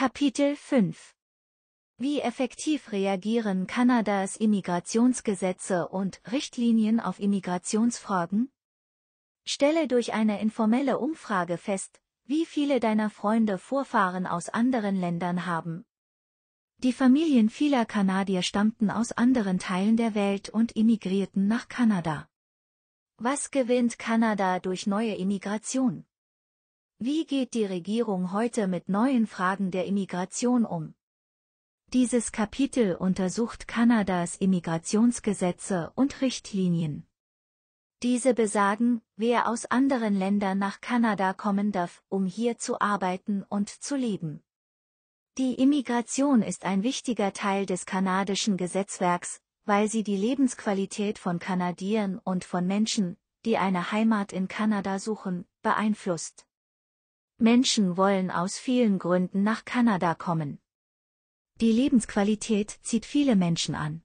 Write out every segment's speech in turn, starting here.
Kapitel 5 Wie effektiv reagieren Kanadas Immigrationsgesetze und Richtlinien auf Immigrationsfragen? Stelle durch eine informelle Umfrage fest, wie viele deiner Freunde Vorfahren aus anderen Ländern haben. Die Familien vieler Kanadier stammten aus anderen Teilen der Welt und immigrierten nach Kanada. Was gewinnt Kanada durch neue Immigration? Wie geht die Regierung heute mit neuen Fragen der Immigration um? Dieses Kapitel untersucht Kanadas Immigrationsgesetze und Richtlinien. Diese besagen, wer aus anderen Ländern nach Kanada kommen darf, um hier zu arbeiten und zu leben. Die Immigration ist ein wichtiger Teil des kanadischen Gesetzwerks, weil sie die Lebensqualität von Kanadiern und von Menschen, die eine Heimat in Kanada suchen, beeinflusst. Menschen wollen aus vielen Gründen nach Kanada kommen. Die Lebensqualität zieht viele Menschen an.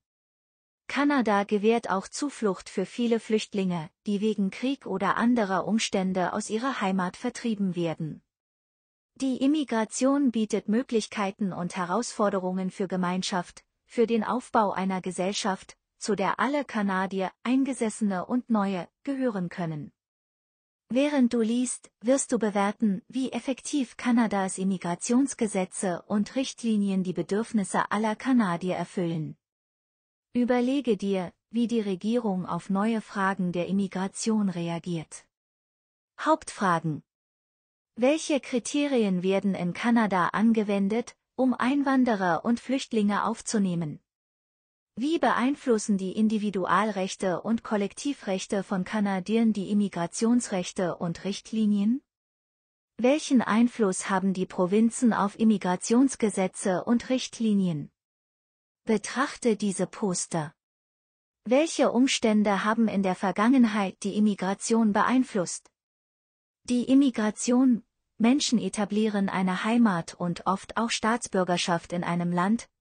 Kanada gewährt auch Zuflucht für viele Flüchtlinge, die wegen Krieg oder anderer Umstände aus ihrer Heimat vertrieben werden. Die Immigration bietet Möglichkeiten und Herausforderungen für Gemeinschaft, für den Aufbau einer Gesellschaft, zu der alle Kanadier, Eingesessene und Neue, gehören können. Während du liest, wirst du bewerten, wie effektiv Kanadas Immigrationsgesetze und Richtlinien die Bedürfnisse aller Kanadier erfüllen. Überlege dir, wie die Regierung auf neue Fragen der Immigration reagiert. Hauptfragen Welche Kriterien werden in Kanada angewendet, um Einwanderer und Flüchtlinge aufzunehmen? Wie beeinflussen die Individualrechte und Kollektivrechte von Kanadiern die Immigrationsrechte und Richtlinien? Welchen Einfluss haben die Provinzen auf Immigrationsgesetze und Richtlinien? Betrachte diese Poster. Welche Umstände haben in der Vergangenheit die Immigration beeinflusst? Die Immigration, Menschen etablieren eine Heimat und oft auch Staatsbürgerschaft in einem Land,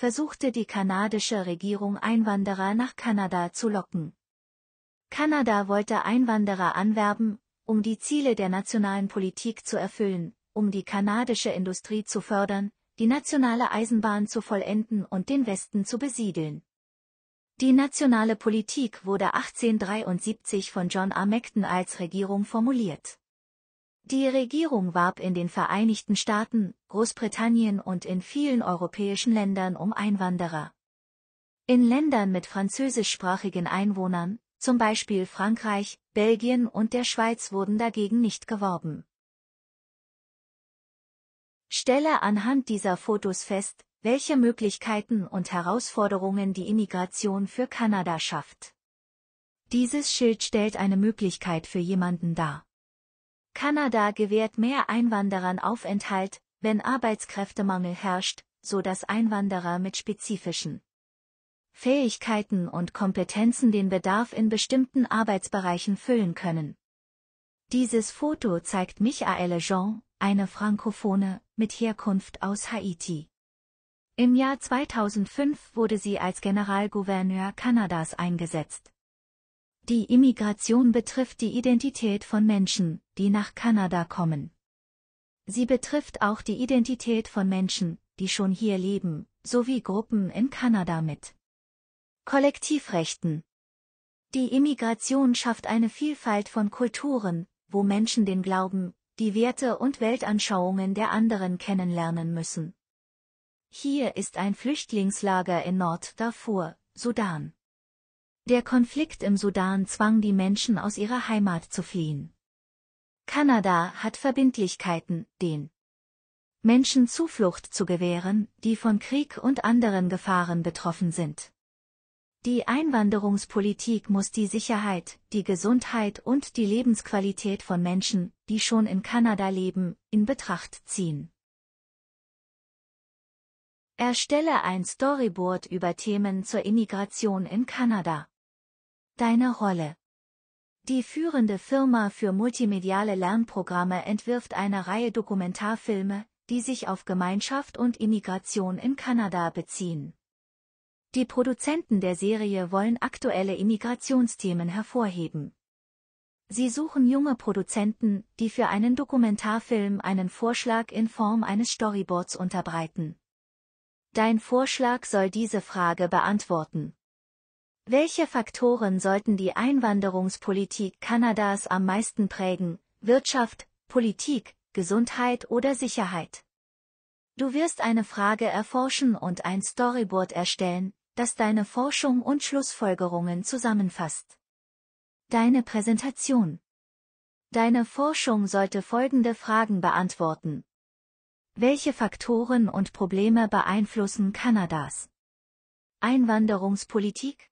versuchte die kanadische Regierung Einwanderer nach Kanada zu locken. Kanada wollte Einwanderer anwerben, um die Ziele der nationalen Politik zu erfüllen, um die kanadische Industrie zu fördern, die nationale Eisenbahn zu vollenden und den Westen zu besiedeln. Die nationale Politik wurde 1873 von John R. Macton als Regierung formuliert. Die Regierung warb in den Vereinigten Staaten, Großbritannien und in vielen europäischen Ländern um Einwanderer. In Ländern mit französischsprachigen Einwohnern, zum Beispiel Frankreich, Belgien und der Schweiz wurden dagegen nicht geworben. Stelle anhand dieser Fotos fest, welche Möglichkeiten und Herausforderungen die Immigration für Kanada schafft. Dieses Schild stellt eine Möglichkeit für jemanden dar Kanada gewährt mehr Einwanderern Aufenthalt, wenn Arbeitskräftemangel herrscht, so dass Einwanderer mit spezifischen Fähigkeiten und Kompetenzen den Bedarf in bestimmten Arbeitsbereichen füllen können. Dieses Foto zeigt Michaele Jean, eine Frankophone, mit Herkunft aus Haiti. Im Jahr 2005 wurde sie als Generalgouverneur Kanadas eingesetzt. Die Immigration betrifft die Identität von Menschen, die nach Kanada kommen. Sie betrifft auch die Identität von Menschen, die schon hier leben, sowie Gruppen in Kanada mit Kollektivrechten. Die Immigration schafft eine Vielfalt von Kulturen, wo Menschen den Glauben, die Werte und Weltanschauungen der anderen kennenlernen müssen. Hier ist ein Flüchtlingslager in Nord-Darfur, Sudan. Der Konflikt im Sudan zwang die Menschen aus ihrer Heimat zu fliehen. Kanada hat Verbindlichkeiten, den Menschen Zuflucht zu gewähren, die von Krieg und anderen Gefahren betroffen sind. Die Einwanderungspolitik muss die Sicherheit, die Gesundheit und die Lebensqualität von Menschen, die schon in Kanada leben, in Betracht ziehen. Erstelle ein Storyboard über Themen zur Immigration in Kanada. Deine Rolle. Die führende Firma für multimediale Lernprogramme entwirft eine Reihe Dokumentarfilme, die sich auf Gemeinschaft und Immigration in Kanada beziehen. Die Produzenten der Serie wollen aktuelle Immigrationsthemen hervorheben. Sie suchen junge Produzenten, die für einen Dokumentarfilm einen Vorschlag in Form eines Storyboards unterbreiten. Dein Vorschlag soll diese Frage beantworten. Welche Faktoren sollten die Einwanderungspolitik Kanadas am meisten prägen? Wirtschaft, Politik, Gesundheit oder Sicherheit? Du wirst eine Frage erforschen und ein Storyboard erstellen, das deine Forschung und Schlussfolgerungen zusammenfasst. Deine Präsentation. Deine Forschung sollte folgende Fragen beantworten. Welche Faktoren und Probleme beeinflussen Kanadas? Einwanderungspolitik?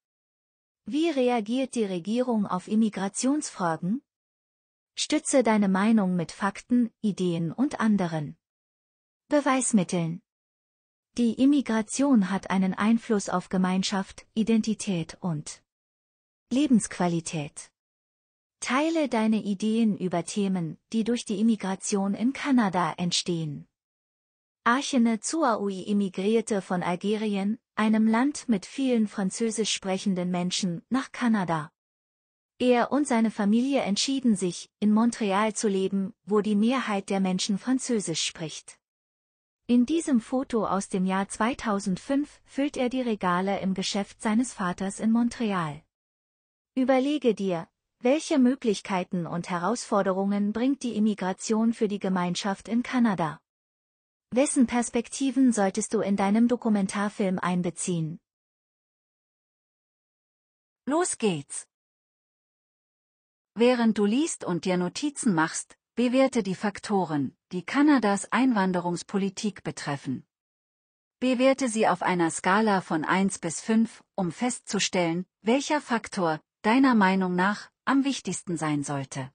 Wie reagiert die Regierung auf Immigrationsfragen? Stütze deine Meinung mit Fakten, Ideen und anderen Beweismitteln. Die Immigration hat einen Einfluss auf Gemeinschaft, Identität und Lebensqualität. Teile deine Ideen über Themen, die durch die Immigration in Kanada entstehen. Archene Zouaoui emigrierte von Algerien, einem Land mit vielen französisch sprechenden Menschen, nach Kanada. Er und seine Familie entschieden sich, in Montreal zu leben, wo die Mehrheit der Menschen Französisch spricht. In diesem Foto aus dem Jahr 2005 füllt er die Regale im Geschäft seines Vaters in Montreal. Überlege dir, welche Möglichkeiten und Herausforderungen bringt die Immigration für die Gemeinschaft in Kanada? Wessen Perspektiven solltest du in deinem Dokumentarfilm einbeziehen? Los geht's! Während du liest und dir Notizen machst, bewerte die Faktoren, die Kanadas Einwanderungspolitik betreffen. Bewerte sie auf einer Skala von 1 bis 5, um festzustellen, welcher Faktor, deiner Meinung nach, am wichtigsten sein sollte.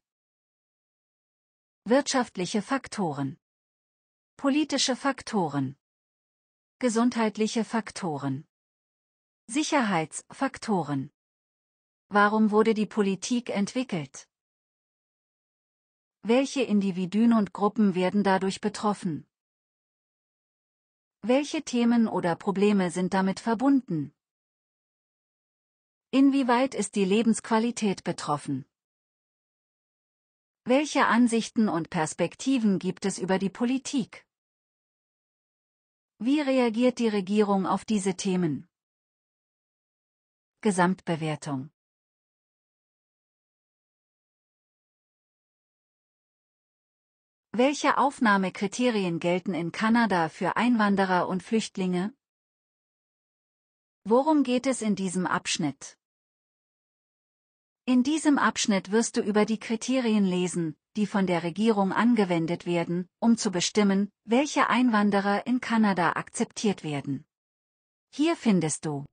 Wirtschaftliche Faktoren Politische Faktoren. Gesundheitliche Faktoren. Sicherheitsfaktoren. Warum wurde die Politik entwickelt? Welche Individuen und Gruppen werden dadurch betroffen? Welche Themen oder Probleme sind damit verbunden? Inwieweit ist die Lebensqualität betroffen? Welche Ansichten und Perspektiven gibt es über die Politik? Wie reagiert die Regierung auf diese Themen? Gesamtbewertung Welche Aufnahmekriterien gelten in Kanada für Einwanderer und Flüchtlinge? Worum geht es in diesem Abschnitt? In diesem Abschnitt wirst du über die Kriterien lesen, die von der Regierung angewendet werden, um zu bestimmen, welche Einwanderer in Kanada akzeptiert werden. Hier findest du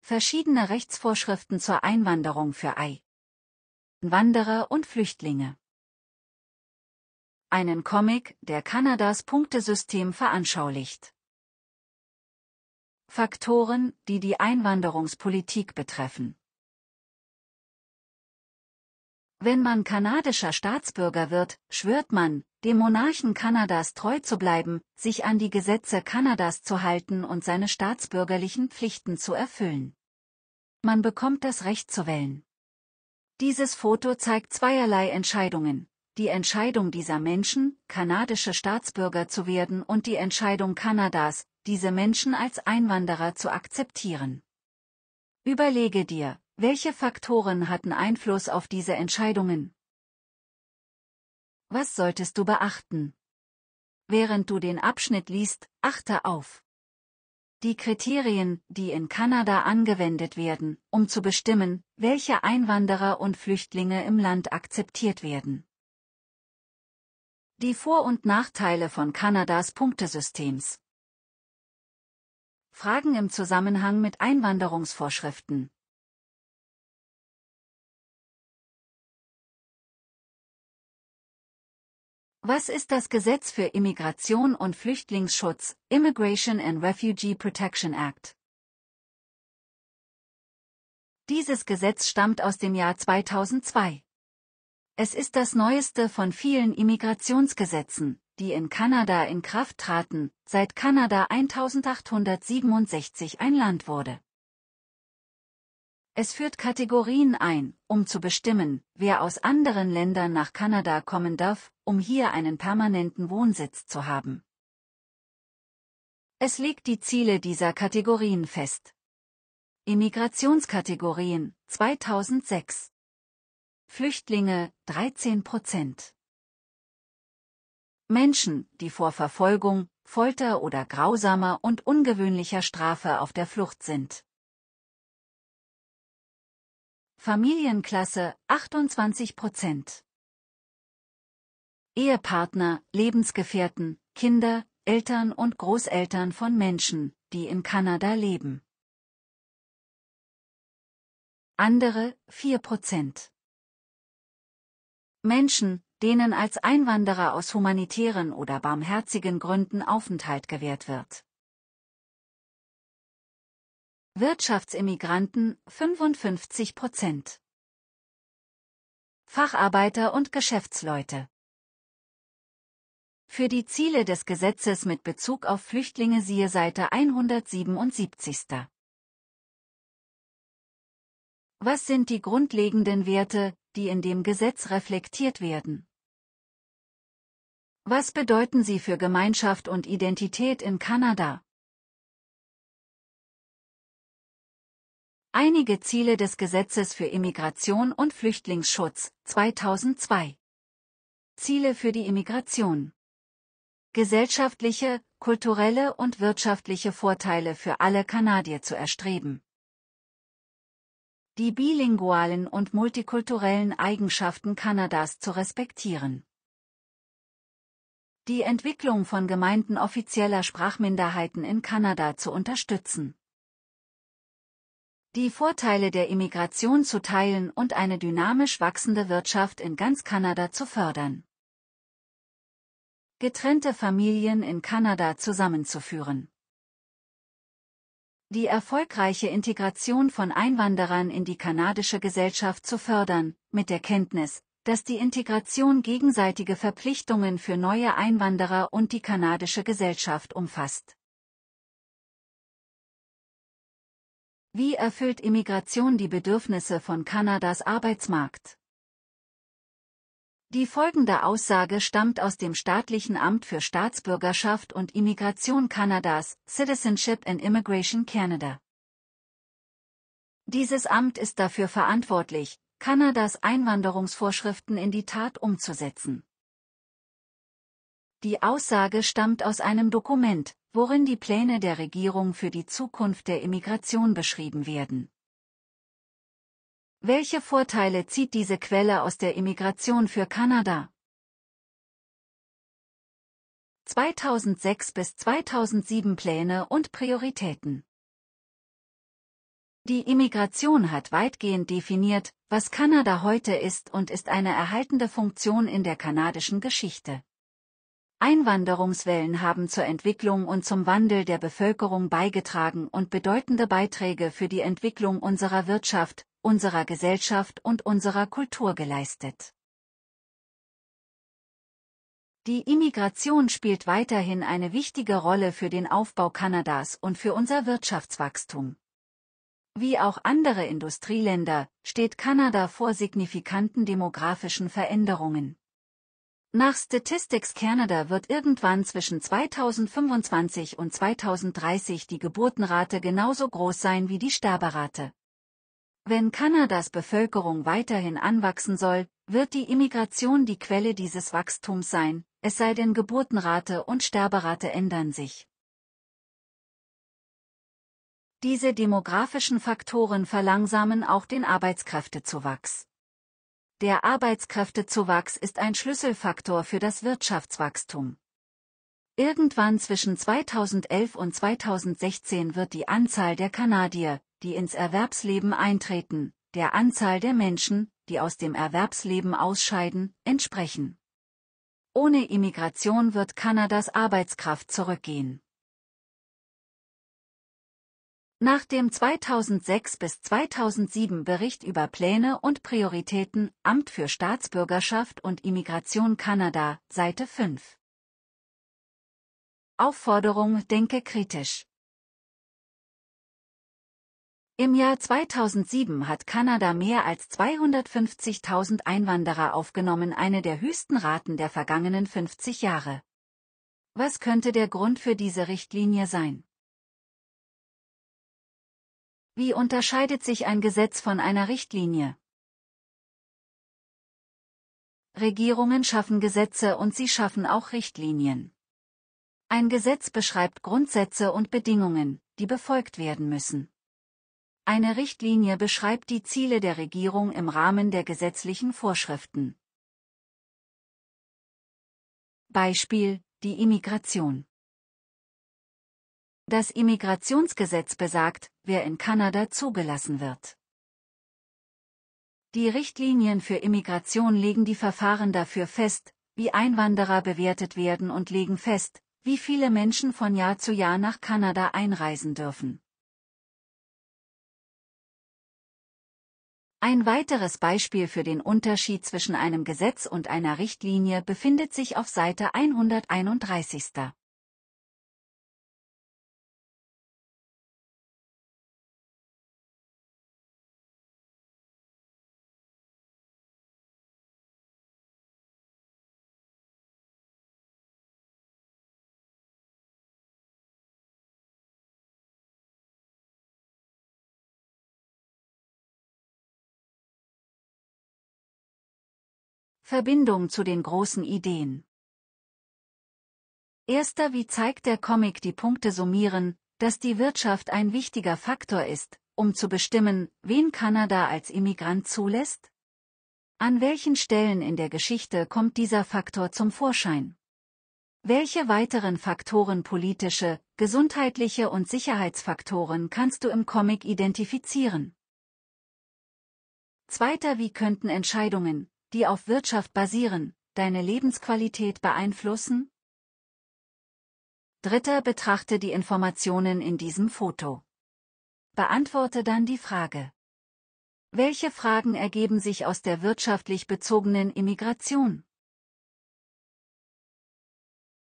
verschiedene Rechtsvorschriften zur Einwanderung für Ei. Wanderer und Flüchtlinge. Einen Comic, der Kanadas Punktesystem veranschaulicht. Faktoren, die die Einwanderungspolitik betreffen. Wenn man kanadischer Staatsbürger wird, schwört man, dem Monarchen Kanadas treu zu bleiben, sich an die Gesetze Kanadas zu halten und seine staatsbürgerlichen Pflichten zu erfüllen. Man bekommt das Recht zu wählen. Dieses Foto zeigt zweierlei Entscheidungen. Die Entscheidung dieser Menschen, kanadische Staatsbürger zu werden und die Entscheidung Kanadas, diese Menschen als Einwanderer zu akzeptieren. Überlege dir, welche Faktoren hatten Einfluss auf diese Entscheidungen? Was solltest du beachten? Während du den Abschnitt liest, achte auf die Kriterien, die in Kanada angewendet werden, um zu bestimmen, welche Einwanderer und Flüchtlinge im Land akzeptiert werden. Die Vor- und Nachteile von Kanadas Punktesystems Fragen im Zusammenhang mit Einwanderungsvorschriften Was ist das Gesetz für Immigration und Flüchtlingsschutz, Immigration and Refugee Protection Act? Dieses Gesetz stammt aus dem Jahr 2002. Es ist das neueste von vielen Immigrationsgesetzen, die in Kanada in Kraft traten, seit Kanada 1867 ein Land wurde. Es führt Kategorien ein, um zu bestimmen, wer aus anderen Ländern nach Kanada kommen darf, um hier einen permanenten Wohnsitz zu haben. Es legt die Ziele dieser Kategorien fest. Immigrationskategorien 2006 Flüchtlinge 13 Menschen, die vor Verfolgung, Folter oder grausamer und ungewöhnlicher Strafe auf der Flucht sind. Familienklasse 28 Ehepartner, Lebensgefährten, Kinder, Eltern und Großeltern von Menschen, die in Kanada leben. Andere 4 Menschen, denen als Einwanderer aus humanitären oder barmherzigen Gründen Aufenthalt gewährt wird. Wirtschaftsimmigranten 55 Prozent. Facharbeiter und Geschäftsleute. Für die Ziele des Gesetzes mit Bezug auf Flüchtlinge siehe Seite 177. Was sind die grundlegenden Werte, die in dem Gesetz reflektiert werden? Was bedeuten sie für Gemeinschaft und Identität in Kanada? Einige Ziele des Gesetzes für Immigration und Flüchtlingsschutz 2002 Ziele für die Immigration Gesellschaftliche, kulturelle und wirtschaftliche Vorteile für alle Kanadier zu erstreben. Die bilingualen und multikulturellen Eigenschaften Kanadas zu respektieren. Die Entwicklung von Gemeinden offizieller Sprachminderheiten in Kanada zu unterstützen die Vorteile der Immigration zu teilen und eine dynamisch wachsende Wirtschaft in ganz Kanada zu fördern. Getrennte Familien in Kanada zusammenzuführen. Die erfolgreiche Integration von Einwanderern in die kanadische Gesellschaft zu fördern, mit der Kenntnis, dass die Integration gegenseitige Verpflichtungen für neue Einwanderer und die kanadische Gesellschaft umfasst. Wie erfüllt Immigration die Bedürfnisse von Kanadas Arbeitsmarkt? Die folgende Aussage stammt aus dem staatlichen Amt für Staatsbürgerschaft und Immigration Kanadas, Citizenship and Immigration Canada. Dieses Amt ist dafür verantwortlich, Kanadas Einwanderungsvorschriften in die Tat umzusetzen. Die Aussage stammt aus einem Dokument, worin die Pläne der Regierung für die Zukunft der Immigration beschrieben werden. Welche Vorteile zieht diese Quelle aus der Immigration für Kanada? 2006 bis 2007 Pläne und Prioritäten Die Immigration hat weitgehend definiert, was Kanada heute ist und ist eine erhaltende Funktion in der kanadischen Geschichte. Einwanderungswellen haben zur Entwicklung und zum Wandel der Bevölkerung beigetragen und bedeutende Beiträge für die Entwicklung unserer Wirtschaft, unserer Gesellschaft und unserer Kultur geleistet. Die Immigration spielt weiterhin eine wichtige Rolle für den Aufbau Kanadas und für unser Wirtschaftswachstum. Wie auch andere Industrieländer steht Kanada vor signifikanten demografischen Veränderungen. Nach Statistics Canada wird irgendwann zwischen 2025 und 2030 die Geburtenrate genauso groß sein wie die Sterberate. Wenn Kanadas Bevölkerung weiterhin anwachsen soll, wird die Immigration die Quelle dieses Wachstums sein, es sei denn Geburtenrate und Sterberate ändern sich. Diese demografischen Faktoren verlangsamen auch den Arbeitskräftezuwachs. Der Arbeitskräftezuwachs ist ein Schlüsselfaktor für das Wirtschaftswachstum. Irgendwann zwischen 2011 und 2016 wird die Anzahl der Kanadier, die ins Erwerbsleben eintreten, der Anzahl der Menschen, die aus dem Erwerbsleben ausscheiden, entsprechen. Ohne Immigration wird Kanadas Arbeitskraft zurückgehen. Nach dem 2006 bis 2007 Bericht über Pläne und Prioritäten Amt für Staatsbürgerschaft und Immigration Kanada, Seite 5. Aufforderung Denke kritisch. Im Jahr 2007 hat Kanada mehr als 250.000 Einwanderer aufgenommen, eine der höchsten Raten der vergangenen 50 Jahre. Was könnte der Grund für diese Richtlinie sein? Wie unterscheidet sich ein Gesetz von einer Richtlinie? Regierungen schaffen Gesetze und sie schaffen auch Richtlinien. Ein Gesetz beschreibt Grundsätze und Bedingungen, die befolgt werden müssen. Eine Richtlinie beschreibt die Ziele der Regierung im Rahmen der gesetzlichen Vorschriften. Beispiel, die Immigration. Das Immigrationsgesetz besagt, wer in Kanada zugelassen wird. Die Richtlinien für Immigration legen die Verfahren dafür fest, wie Einwanderer bewertet werden und legen fest, wie viele Menschen von Jahr zu Jahr nach Kanada einreisen dürfen. Ein weiteres Beispiel für den Unterschied zwischen einem Gesetz und einer Richtlinie befindet sich auf Seite 131. Verbindung zu den großen Ideen. Erster Wie zeigt der Comic die Punkte summieren, dass die Wirtschaft ein wichtiger Faktor ist, um zu bestimmen, wen Kanada als Immigrant zulässt? An welchen Stellen in der Geschichte kommt dieser Faktor zum Vorschein? Welche weiteren Faktoren politische, gesundheitliche und Sicherheitsfaktoren kannst du im Comic identifizieren? Zweiter Wie könnten Entscheidungen, die auf Wirtschaft basieren, deine Lebensqualität beeinflussen? Dritter betrachte die Informationen in diesem Foto. Beantworte dann die Frage. Welche Fragen ergeben sich aus der wirtschaftlich bezogenen Immigration?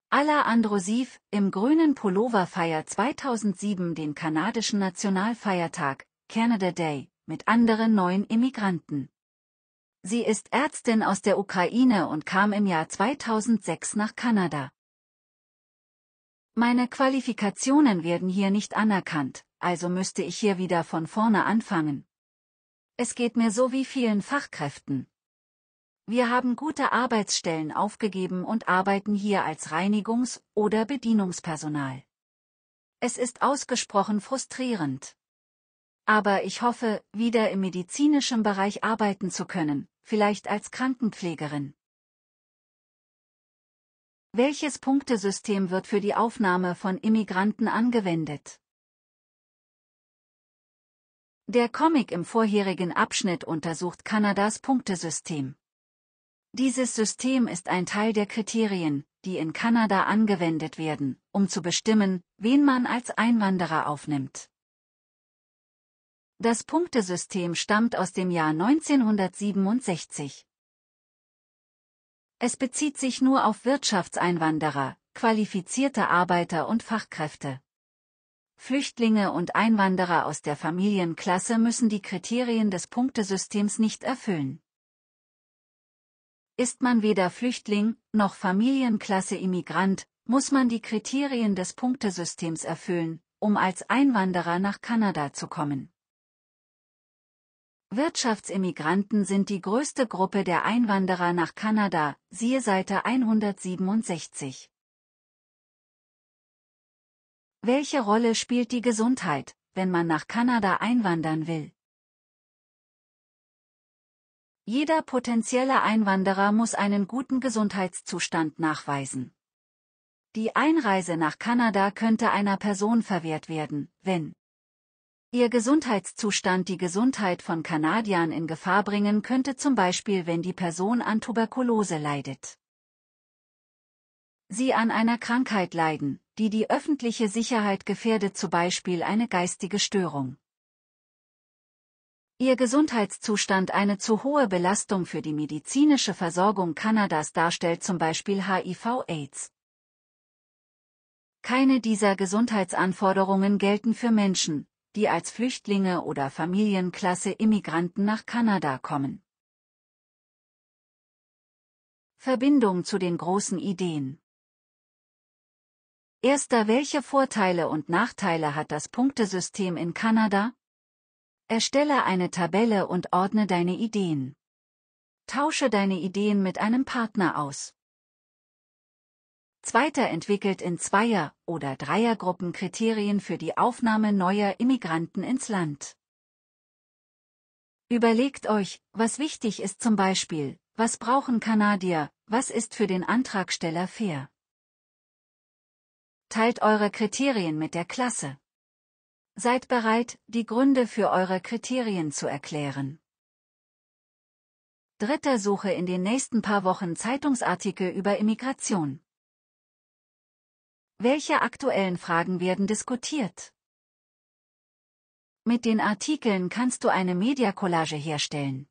Ala Androsiv im grünen Pullover feiert 2007 den kanadischen Nationalfeiertag, Canada Day, mit anderen neuen Immigranten. Sie ist Ärztin aus der Ukraine und kam im Jahr 2006 nach Kanada. Meine Qualifikationen werden hier nicht anerkannt, also müsste ich hier wieder von vorne anfangen. Es geht mir so wie vielen Fachkräften. Wir haben gute Arbeitsstellen aufgegeben und arbeiten hier als Reinigungs- oder Bedienungspersonal. Es ist ausgesprochen frustrierend aber ich hoffe, wieder im medizinischen Bereich arbeiten zu können, vielleicht als Krankenpflegerin. Welches Punktesystem wird für die Aufnahme von Immigranten angewendet? Der Comic im vorherigen Abschnitt untersucht Kanadas Punktesystem. Dieses System ist ein Teil der Kriterien, die in Kanada angewendet werden, um zu bestimmen, wen man als Einwanderer aufnimmt. Das Punktesystem stammt aus dem Jahr 1967. Es bezieht sich nur auf Wirtschaftseinwanderer, qualifizierte Arbeiter und Fachkräfte. Flüchtlinge und Einwanderer aus der Familienklasse müssen die Kriterien des Punktesystems nicht erfüllen. Ist man weder Flüchtling noch Familienklasse Immigrant, muss man die Kriterien des Punktesystems erfüllen, um als Einwanderer nach Kanada zu kommen. Wirtschaftsimmigranten sind die größte Gruppe der Einwanderer nach Kanada, siehe Seite 167. Welche Rolle spielt die Gesundheit, wenn man nach Kanada einwandern will? Jeder potenzielle Einwanderer muss einen guten Gesundheitszustand nachweisen. Die Einreise nach Kanada könnte einer Person verwehrt werden, wenn Ihr Gesundheitszustand die Gesundheit von Kanadiern in Gefahr bringen könnte zum Beispiel wenn die Person an Tuberkulose leidet. Sie an einer Krankheit leiden, die die öffentliche Sicherheit gefährdet zum Beispiel eine geistige Störung. Ihr Gesundheitszustand eine zu hohe Belastung für die medizinische Versorgung Kanadas darstellt zum Beispiel HIV-Aids. Keine dieser Gesundheitsanforderungen gelten für Menschen, die als Flüchtlinge oder Familienklasse-Immigranten nach Kanada kommen. Verbindung zu den großen Ideen Erster Welche Vorteile und Nachteile hat das Punktesystem in Kanada? Erstelle eine Tabelle und ordne deine Ideen. Tausche deine Ideen mit einem Partner aus. Zweiter entwickelt in Zweier- oder Dreiergruppen Kriterien für die Aufnahme neuer Immigranten ins Land. Überlegt euch, was wichtig ist zum Beispiel, was brauchen Kanadier, was ist für den Antragsteller fair. Teilt eure Kriterien mit der Klasse. Seid bereit, die Gründe für eure Kriterien zu erklären. Dritter Suche in den nächsten paar Wochen Zeitungsartikel über Immigration. Welche aktuellen Fragen werden diskutiert? Mit den Artikeln kannst du eine Mediacollage herstellen.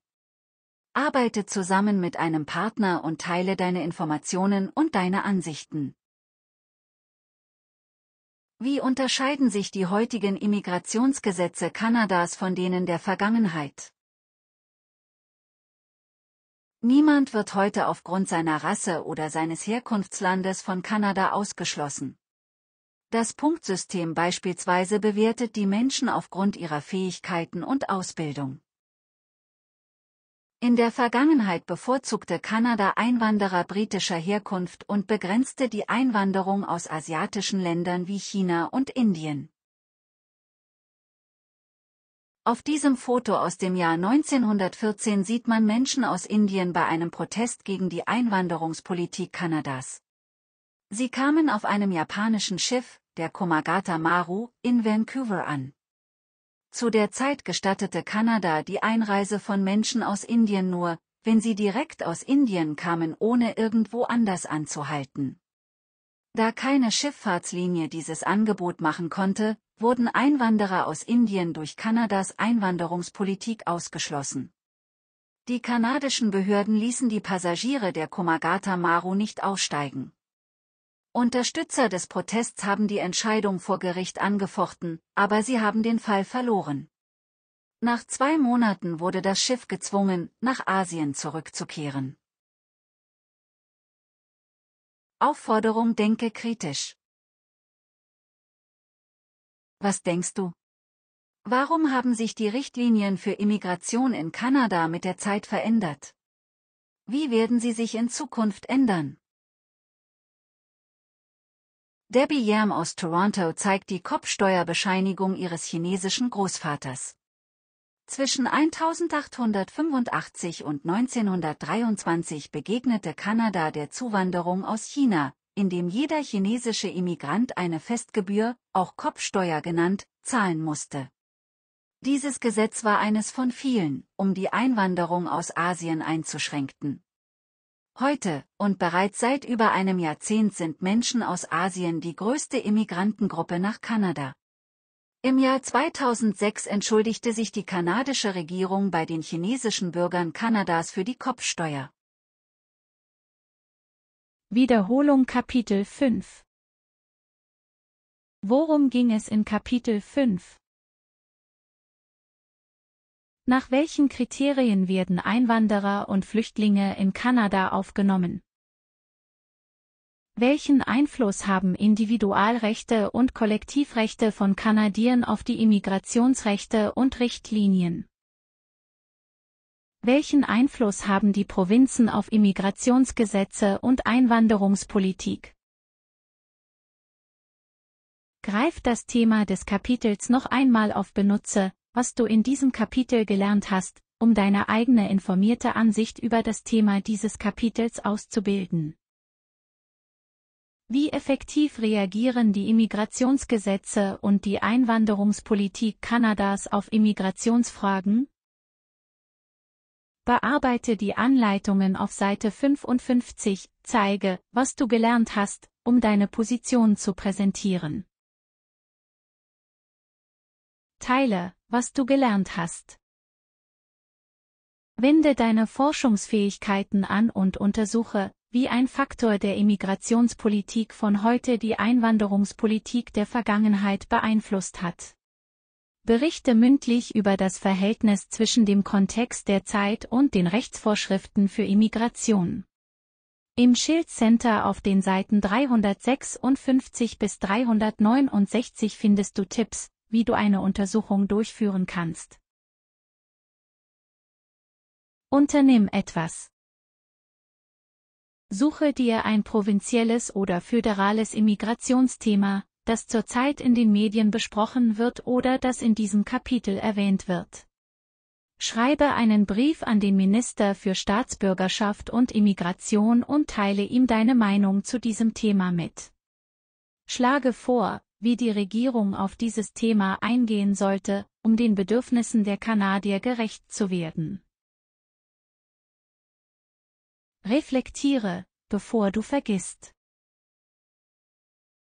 Arbeite zusammen mit einem Partner und teile deine Informationen und deine Ansichten. Wie unterscheiden sich die heutigen Immigrationsgesetze Kanadas von denen der Vergangenheit? Niemand wird heute aufgrund seiner Rasse oder seines Herkunftslandes von Kanada ausgeschlossen. Das Punktsystem beispielsweise bewertet die Menschen aufgrund ihrer Fähigkeiten und Ausbildung. In der Vergangenheit bevorzugte Kanada Einwanderer britischer Herkunft und begrenzte die Einwanderung aus asiatischen Ländern wie China und Indien. Auf diesem Foto aus dem Jahr 1914 sieht man Menschen aus Indien bei einem Protest gegen die Einwanderungspolitik Kanadas. Sie kamen auf einem japanischen Schiff, der Komagata Maru, in Vancouver an. Zu der Zeit gestattete Kanada die Einreise von Menschen aus Indien nur, wenn sie direkt aus Indien kamen ohne irgendwo anders anzuhalten. Da keine Schifffahrtslinie dieses Angebot machen konnte, wurden Einwanderer aus Indien durch Kanadas Einwanderungspolitik ausgeschlossen. Die kanadischen Behörden ließen die Passagiere der Komagata Maru nicht aussteigen. Unterstützer des Protests haben die Entscheidung vor Gericht angefochten, aber sie haben den Fall verloren. Nach zwei Monaten wurde das Schiff gezwungen, nach Asien zurückzukehren. Aufforderung denke kritisch. Was denkst du? Warum haben sich die Richtlinien für Immigration in Kanada mit der Zeit verändert? Wie werden sie sich in Zukunft ändern? Debbie Yam aus Toronto zeigt die Kopfsteuerbescheinigung ihres chinesischen Großvaters. Zwischen 1885 und 1923 begegnete Kanada der Zuwanderung aus China, indem jeder chinesische Immigrant eine Festgebühr, auch Kopfsteuer genannt, zahlen musste. Dieses Gesetz war eines von vielen, um die Einwanderung aus Asien einzuschränken. Heute und bereits seit über einem Jahrzehnt sind Menschen aus Asien die größte Immigrantengruppe nach Kanada. Im Jahr 2006 entschuldigte sich die kanadische Regierung bei den chinesischen Bürgern Kanadas für die Kopfsteuer. Wiederholung Kapitel 5 Worum ging es in Kapitel 5? Nach welchen Kriterien werden Einwanderer und Flüchtlinge in Kanada aufgenommen? Welchen Einfluss haben Individualrechte und Kollektivrechte von Kanadiern auf die Immigrationsrechte und Richtlinien? Welchen Einfluss haben die Provinzen auf Immigrationsgesetze und Einwanderungspolitik? Greif das Thema des Kapitels noch einmal auf Benutze, was du in diesem Kapitel gelernt hast, um deine eigene informierte Ansicht über das Thema dieses Kapitels auszubilden. Wie effektiv reagieren die Immigrationsgesetze und die Einwanderungspolitik Kanadas auf Immigrationsfragen? Bearbeite die Anleitungen auf Seite 55, zeige, was du gelernt hast, um deine Position zu präsentieren. Teile, was du gelernt hast. Wende deine Forschungsfähigkeiten an und untersuche, wie ein Faktor der Immigrationspolitik von heute die Einwanderungspolitik der Vergangenheit beeinflusst hat. Berichte mündlich über das Verhältnis zwischen dem Kontext der Zeit und den Rechtsvorschriften für Immigration. Im Schild Center auf den Seiten 356 bis 369 findest du Tipps, wie du eine Untersuchung durchführen kannst. Unternimm etwas. Suche dir ein provinzielles oder föderales Immigrationsthema, das zurzeit in den Medien besprochen wird oder das in diesem Kapitel erwähnt wird. Schreibe einen Brief an den Minister für Staatsbürgerschaft und Immigration und teile ihm deine Meinung zu diesem Thema mit. Schlage vor, wie die Regierung auf dieses Thema eingehen sollte, um den Bedürfnissen der Kanadier gerecht zu werden. Reflektiere, bevor du vergisst.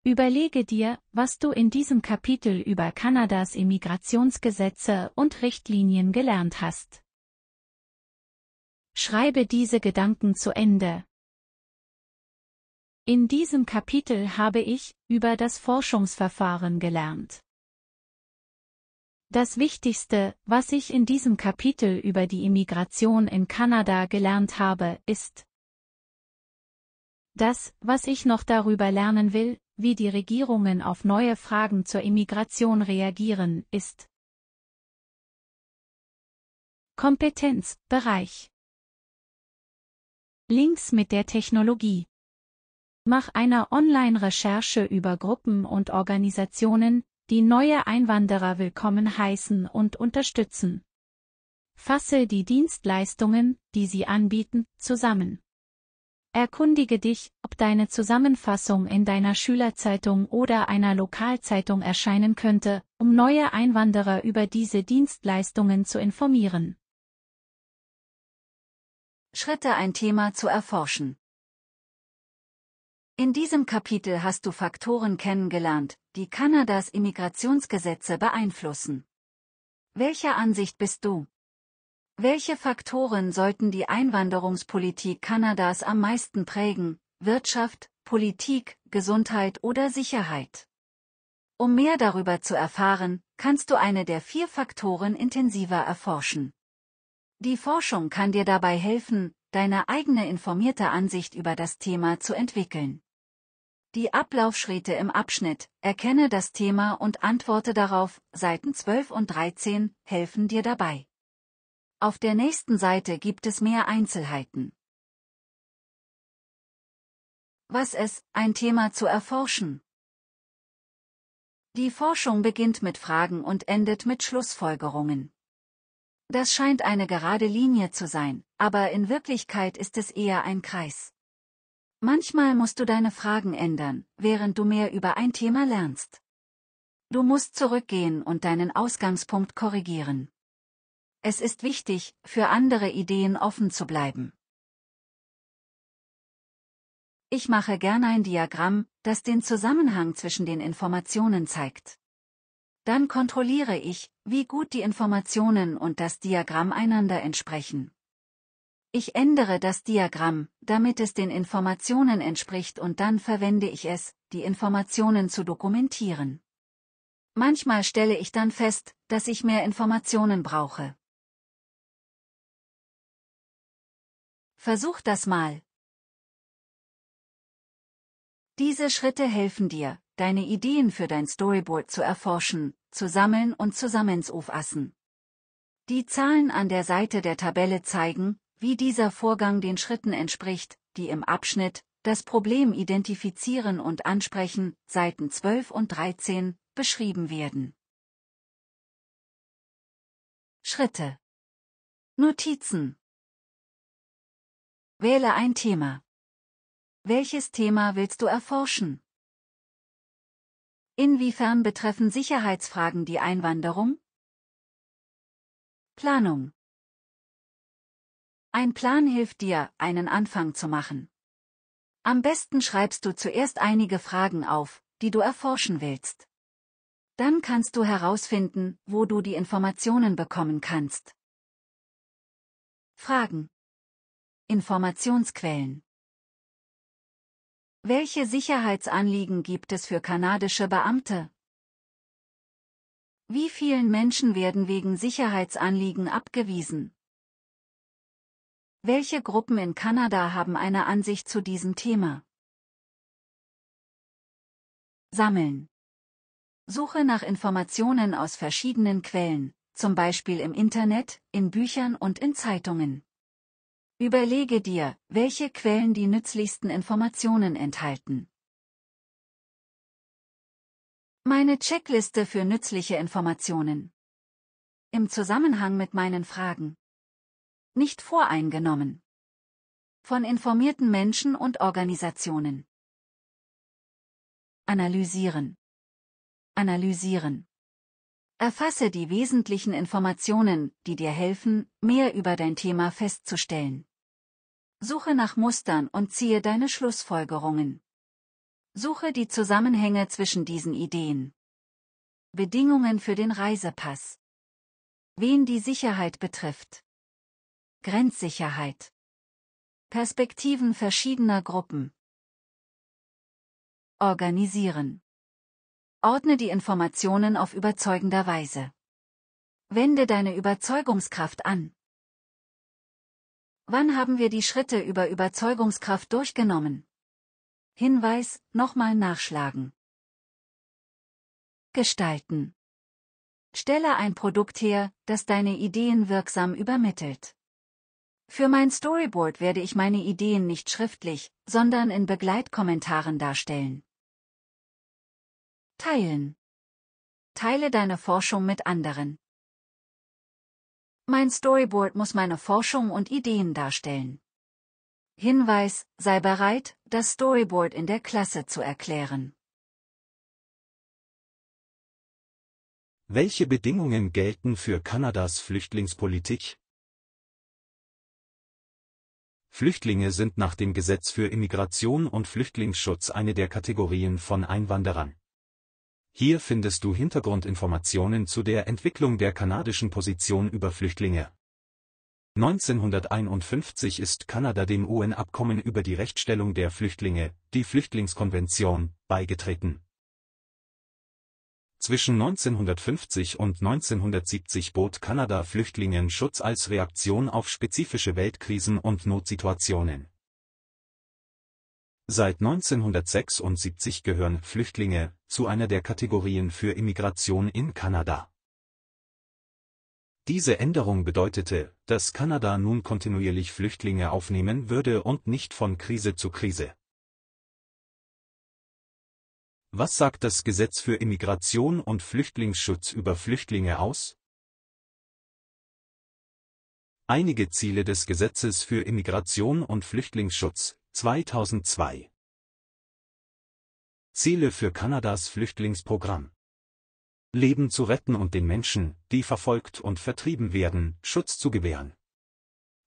Überlege dir, was du in diesem Kapitel über Kanadas Immigrationsgesetze und Richtlinien gelernt hast. Schreibe diese Gedanken zu Ende. In diesem Kapitel habe ich über das Forschungsverfahren gelernt. Das Wichtigste, was ich in diesem Kapitel über die Immigration in Kanada gelernt habe, ist, das, was ich noch darüber lernen will, wie die Regierungen auf neue Fragen zur Immigration reagieren, ist Kompetenz, Bereich Links mit der Technologie Mach einer Online-Recherche über Gruppen und Organisationen, die neue Einwanderer willkommen heißen und unterstützen. Fasse die Dienstleistungen, die sie anbieten, zusammen. Erkundige dich, ob deine Zusammenfassung in deiner Schülerzeitung oder einer Lokalzeitung erscheinen könnte, um neue Einwanderer über diese Dienstleistungen zu informieren. Schritte ein Thema zu erforschen. In diesem Kapitel hast du Faktoren kennengelernt, die Kanadas Immigrationsgesetze beeinflussen. Welcher Ansicht bist du? Welche Faktoren sollten die Einwanderungspolitik Kanadas am meisten prägen? Wirtschaft, Politik, Gesundheit oder Sicherheit? Um mehr darüber zu erfahren, kannst du eine der vier Faktoren intensiver erforschen. Die Forschung kann dir dabei helfen, deine eigene informierte Ansicht über das Thema zu entwickeln. Die Ablaufschritte im Abschnitt Erkenne das Thema und antworte darauf, Seiten 12 und 13, helfen dir dabei. Auf der nächsten Seite gibt es mehr Einzelheiten. Was es, ein Thema zu erforschen. Die Forschung beginnt mit Fragen und endet mit Schlussfolgerungen. Das scheint eine gerade Linie zu sein, aber in Wirklichkeit ist es eher ein Kreis. Manchmal musst du deine Fragen ändern, während du mehr über ein Thema lernst. Du musst zurückgehen und deinen Ausgangspunkt korrigieren. Es ist wichtig, für andere Ideen offen zu bleiben. Ich mache gern ein Diagramm, das den Zusammenhang zwischen den Informationen zeigt. Dann kontrolliere ich, wie gut die Informationen und das Diagramm einander entsprechen. Ich ändere das Diagramm, damit es den Informationen entspricht und dann verwende ich es, die Informationen zu dokumentieren. Manchmal stelle ich dann fest, dass ich mehr Informationen brauche. Versuch das mal. Diese Schritte helfen dir, deine Ideen für dein Storyboard zu erforschen, zu sammeln und zusammenzufassen. Die Zahlen an der Seite der Tabelle zeigen, wie dieser Vorgang den Schritten entspricht, die im Abschnitt das Problem identifizieren und ansprechen, Seiten 12 und 13, beschrieben werden. Schritte Notizen Wähle ein Thema. Welches Thema willst du erforschen? Inwiefern betreffen Sicherheitsfragen die Einwanderung? Planung. Ein Plan hilft dir, einen Anfang zu machen. Am besten schreibst du zuerst einige Fragen auf, die du erforschen willst. Dann kannst du herausfinden, wo du die Informationen bekommen kannst. Fragen Informationsquellen Welche Sicherheitsanliegen gibt es für kanadische Beamte? Wie vielen Menschen werden wegen Sicherheitsanliegen abgewiesen? Welche Gruppen in Kanada haben eine Ansicht zu diesem Thema? Sammeln. Suche nach Informationen aus verschiedenen Quellen, zum Beispiel im Internet, in Büchern und in Zeitungen. Überlege dir, welche Quellen die nützlichsten Informationen enthalten. Meine Checkliste für nützliche Informationen. Im Zusammenhang mit meinen Fragen. Nicht voreingenommen. Von informierten Menschen und Organisationen. Analysieren. Analysieren. Erfasse die wesentlichen Informationen, die dir helfen, mehr über dein Thema festzustellen. Suche nach Mustern und ziehe deine Schlussfolgerungen. Suche die Zusammenhänge zwischen diesen Ideen. Bedingungen für den Reisepass. Wen die Sicherheit betrifft. Grenzsicherheit. Perspektiven verschiedener Gruppen. Organisieren. Ordne die Informationen auf überzeugender Weise. Wende deine Überzeugungskraft an. Wann haben wir die Schritte über Überzeugungskraft durchgenommen? Hinweis, nochmal nachschlagen. Gestalten. Stelle ein Produkt her, das deine Ideen wirksam übermittelt. Für mein Storyboard werde ich meine Ideen nicht schriftlich, sondern in Begleitkommentaren darstellen. Teilen. Teile deine Forschung mit anderen. Mein Storyboard muss meine Forschung und Ideen darstellen. Hinweis, sei bereit, das Storyboard in der Klasse zu erklären. Welche Bedingungen gelten für Kanadas Flüchtlingspolitik? Flüchtlinge sind nach dem Gesetz für Immigration und Flüchtlingsschutz eine der Kategorien von Einwanderern. Hier findest du Hintergrundinformationen zu der Entwicklung der kanadischen Position über Flüchtlinge. 1951 ist Kanada dem UN-Abkommen über die Rechtstellung der Flüchtlinge, die Flüchtlingskonvention, beigetreten. Zwischen 1950 und 1970 bot Kanada Flüchtlingen Schutz als Reaktion auf spezifische Weltkrisen und Notsituationen Seit 1976 gehören Flüchtlinge zu einer der Kategorien für Immigration in Kanada. Diese Änderung bedeutete, dass Kanada nun kontinuierlich Flüchtlinge aufnehmen würde und nicht von Krise zu Krise. Was sagt das Gesetz für Immigration und Flüchtlingsschutz über Flüchtlinge aus? Einige Ziele des Gesetzes für Immigration und Flüchtlingsschutz 2002 Ziele für Kanadas Flüchtlingsprogramm Leben zu retten und den Menschen, die verfolgt und vertrieben werden, Schutz zu gewähren.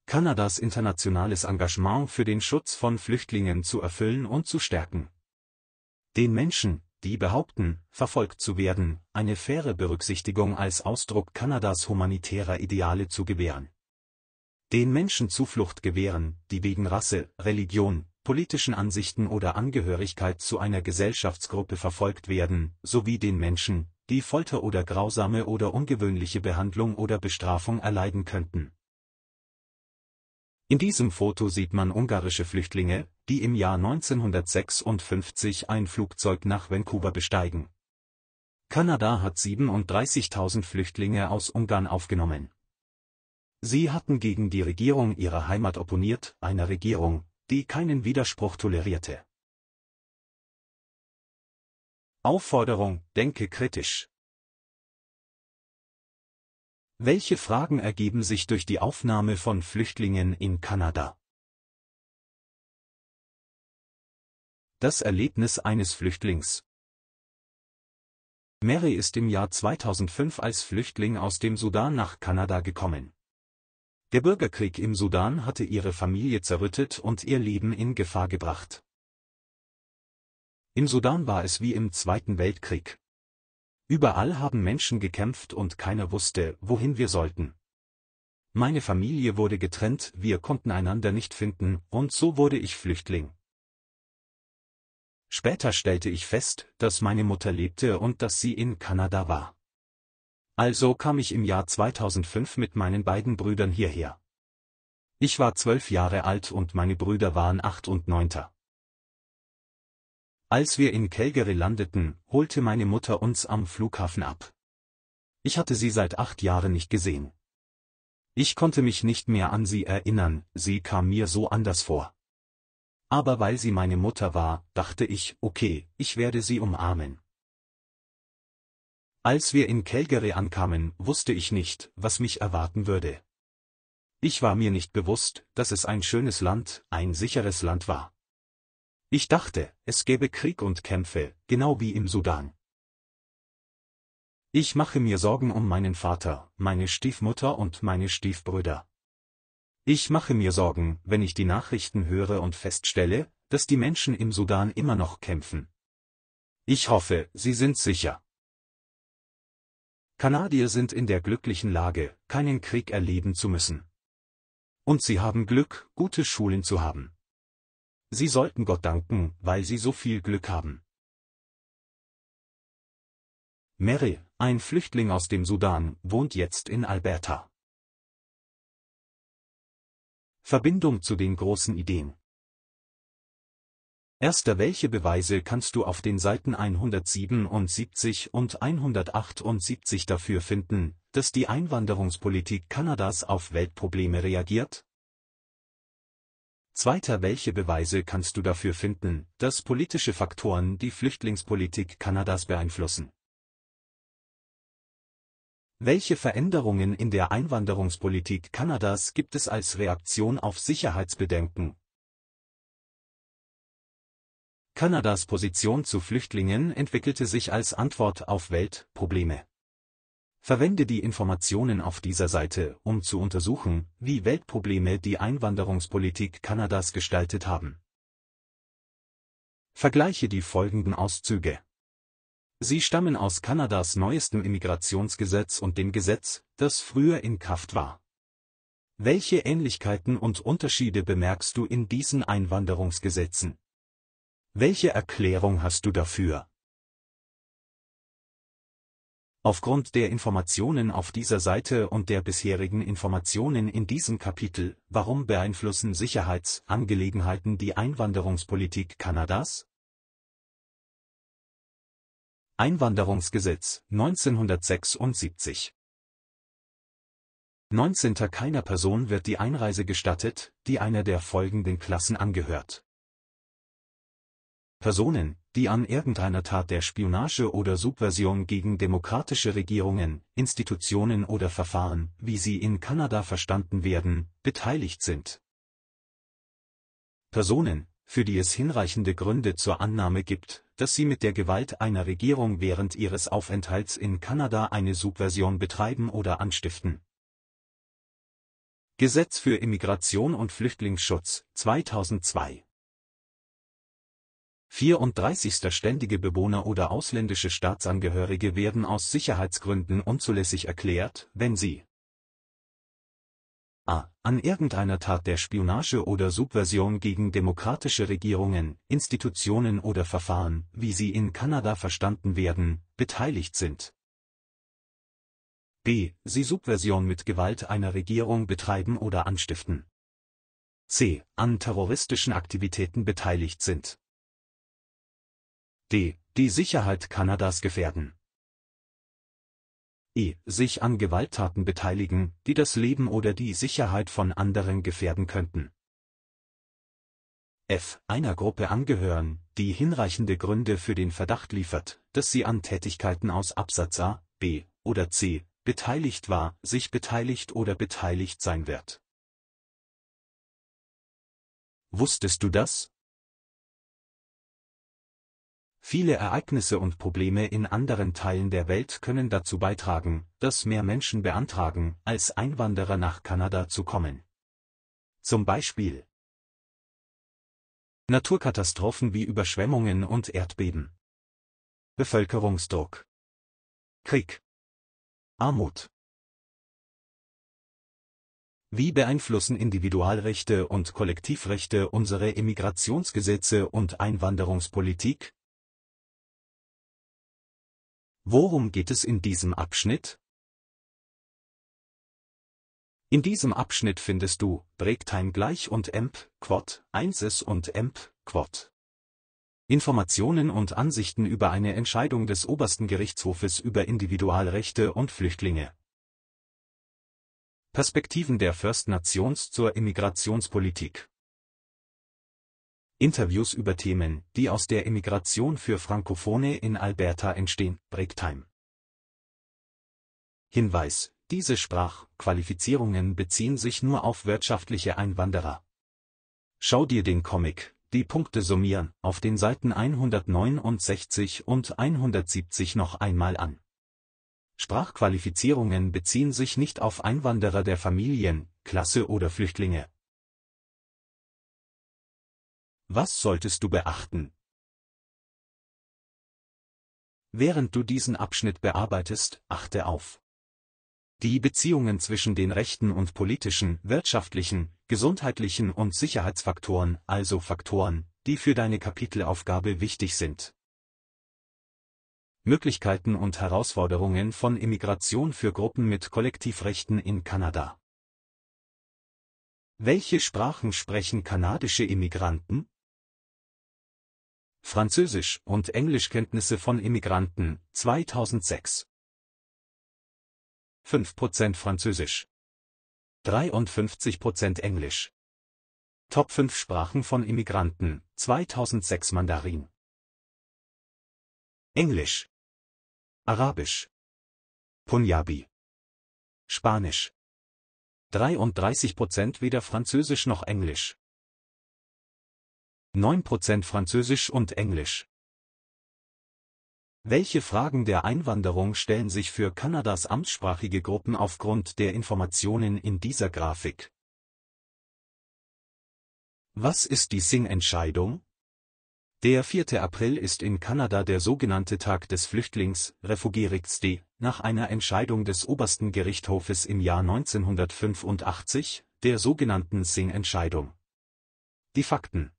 Kanadas internationales Engagement für den Schutz von Flüchtlingen zu erfüllen und zu stärken. Den Menschen, die behaupten, verfolgt zu werden, eine faire Berücksichtigung als Ausdruck Kanadas humanitärer Ideale zu gewähren den Menschen Zuflucht gewähren, die wegen Rasse, Religion, politischen Ansichten oder Angehörigkeit zu einer Gesellschaftsgruppe verfolgt werden, sowie den Menschen, die Folter oder grausame oder ungewöhnliche Behandlung oder Bestrafung erleiden könnten. In diesem Foto sieht man ungarische Flüchtlinge, die im Jahr 1956 ein Flugzeug nach Vancouver besteigen. Kanada hat 37.000 Flüchtlinge aus Ungarn aufgenommen Sie hatten gegen die Regierung ihrer Heimat opponiert, einer Regierung, die keinen Widerspruch tolerierte. Aufforderung, denke kritisch. Welche Fragen ergeben sich durch die Aufnahme von Flüchtlingen in Kanada? Das Erlebnis eines Flüchtlings Mary ist im Jahr 2005 als Flüchtling aus dem Sudan nach Kanada gekommen. Der Bürgerkrieg im Sudan hatte ihre Familie zerrüttet und ihr Leben in Gefahr gebracht. Im Sudan war es wie im Zweiten Weltkrieg. Überall haben Menschen gekämpft und keiner wusste, wohin wir sollten. Meine Familie wurde getrennt, wir konnten einander nicht finden, und so wurde ich Flüchtling. Später stellte ich fest, dass meine Mutter lebte und dass sie in Kanada war. Also kam ich im Jahr 2005 mit meinen beiden Brüdern hierher. Ich war zwölf Jahre alt und meine Brüder waren acht und neunter. Als wir in Calgary landeten, holte meine Mutter uns am Flughafen ab. Ich hatte sie seit acht Jahren nicht gesehen. Ich konnte mich nicht mehr an sie erinnern, sie kam mir so anders vor. Aber weil sie meine Mutter war, dachte ich, okay, ich werde sie umarmen. Als wir in Calgary ankamen, wusste ich nicht, was mich erwarten würde. Ich war mir nicht bewusst, dass es ein schönes Land, ein sicheres Land war. Ich dachte, es gäbe Krieg und Kämpfe, genau wie im Sudan. Ich mache mir Sorgen um meinen Vater, meine Stiefmutter und meine Stiefbrüder. Ich mache mir Sorgen, wenn ich die Nachrichten höre und feststelle, dass die Menschen im Sudan immer noch kämpfen. Ich hoffe, sie sind sicher. Kanadier sind in der glücklichen Lage, keinen Krieg erleben zu müssen. Und sie haben Glück, gute Schulen zu haben. Sie sollten Gott danken, weil sie so viel Glück haben. Mary, ein Flüchtling aus dem Sudan, wohnt jetzt in Alberta. Verbindung zu den großen Ideen. Erster Welche Beweise kannst du auf den Seiten 177 und 178 dafür finden, dass die Einwanderungspolitik Kanadas auf Weltprobleme reagiert? Zweiter Welche Beweise kannst du dafür finden, dass politische Faktoren die Flüchtlingspolitik Kanadas beeinflussen? Welche Veränderungen in der Einwanderungspolitik Kanadas gibt es als Reaktion auf Sicherheitsbedenken, Kanadas Position zu Flüchtlingen entwickelte sich als Antwort auf Weltprobleme. Verwende die Informationen auf dieser Seite, um zu untersuchen, wie Weltprobleme die Einwanderungspolitik Kanadas gestaltet haben. Vergleiche die folgenden Auszüge. Sie stammen aus Kanadas neuestem Immigrationsgesetz und dem Gesetz, das früher in Kraft war. Welche Ähnlichkeiten und Unterschiede bemerkst du in diesen Einwanderungsgesetzen? Welche Erklärung hast du dafür? Aufgrund der Informationen auf dieser Seite und der bisherigen Informationen in diesem Kapitel, warum beeinflussen Sicherheitsangelegenheiten die Einwanderungspolitik Kanadas? Einwanderungsgesetz 1976 19. Keiner Person wird die Einreise gestattet, die einer der folgenden Klassen angehört. Personen, die an irgendeiner Tat der Spionage oder Subversion gegen demokratische Regierungen, Institutionen oder Verfahren, wie sie in Kanada verstanden werden, beteiligt sind. Personen, für die es hinreichende Gründe zur Annahme gibt, dass sie mit der Gewalt einer Regierung während ihres Aufenthalts in Kanada eine Subversion betreiben oder anstiften. Gesetz für Immigration und Flüchtlingsschutz 2002 34. Ständige Bewohner oder ausländische Staatsangehörige werden aus Sicherheitsgründen unzulässig erklärt, wenn sie a. an irgendeiner Tat der Spionage oder Subversion gegen demokratische Regierungen, Institutionen oder Verfahren, wie sie in Kanada verstanden werden, beteiligt sind. b. sie Subversion mit Gewalt einer Regierung betreiben oder anstiften. c. an terroristischen Aktivitäten beteiligt sind d. die Sicherheit Kanadas gefährden. e. sich an Gewalttaten beteiligen, die das Leben oder die Sicherheit von anderen gefährden könnten. f. einer Gruppe angehören, die hinreichende Gründe für den Verdacht liefert, dass sie an Tätigkeiten aus Absatz a, b oder c beteiligt war, sich beteiligt oder beteiligt sein wird. Wusstest du das? Viele Ereignisse und Probleme in anderen Teilen der Welt können dazu beitragen, dass mehr Menschen beantragen, als Einwanderer nach Kanada zu kommen. Zum Beispiel Naturkatastrophen wie Überschwemmungen und Erdbeben. Bevölkerungsdruck. Krieg. Armut. Wie beeinflussen Individualrechte und Kollektivrechte unsere Immigrationsgesetze und Einwanderungspolitik? Worum geht es in diesem Abschnitt? In diesem Abschnitt findest du Breaktime gleich und emp quad 1s und emp quad. Informationen und Ansichten über eine Entscheidung des obersten Gerichtshofes über Individualrechte und Flüchtlinge. Perspektiven der First Nations zur Immigrationspolitik. Interviews über Themen, die aus der Emigration für Frankophone in Alberta entstehen. Breaktime. Hinweis: Diese Sprachqualifizierungen beziehen sich nur auf wirtschaftliche Einwanderer. Schau dir den Comic Die Punkte summieren auf den Seiten 169 und 170 noch einmal an. Sprachqualifizierungen beziehen sich nicht auf Einwanderer der Familien, Klasse oder Flüchtlinge, was solltest du beachten? Während du diesen Abschnitt bearbeitest, achte auf die Beziehungen zwischen den Rechten und politischen, wirtschaftlichen, gesundheitlichen und Sicherheitsfaktoren, also Faktoren, die für deine Kapitelaufgabe wichtig sind. Möglichkeiten und Herausforderungen von Immigration für Gruppen mit Kollektivrechten in Kanada. Welche Sprachen sprechen kanadische Immigranten? Französisch und Englischkenntnisse von Immigranten, 2006. 5% Französisch. 53% Englisch. Top 5 Sprachen von Immigranten, 2006 Mandarin. Englisch. Arabisch. Punjabi. Spanisch. 33% weder Französisch noch Englisch. 9% Französisch und Englisch. Welche Fragen der Einwanderung stellen sich für Kanadas amtssprachige Gruppen aufgrund der Informationen in dieser Grafik? Was ist die Sing-Entscheidung? Der 4. April ist in Kanada der sogenannte Tag des Flüchtlings, Refugierix D, nach einer Entscheidung des obersten Gerichthofes im Jahr 1985, der sogenannten Sing-Entscheidung. Die Fakten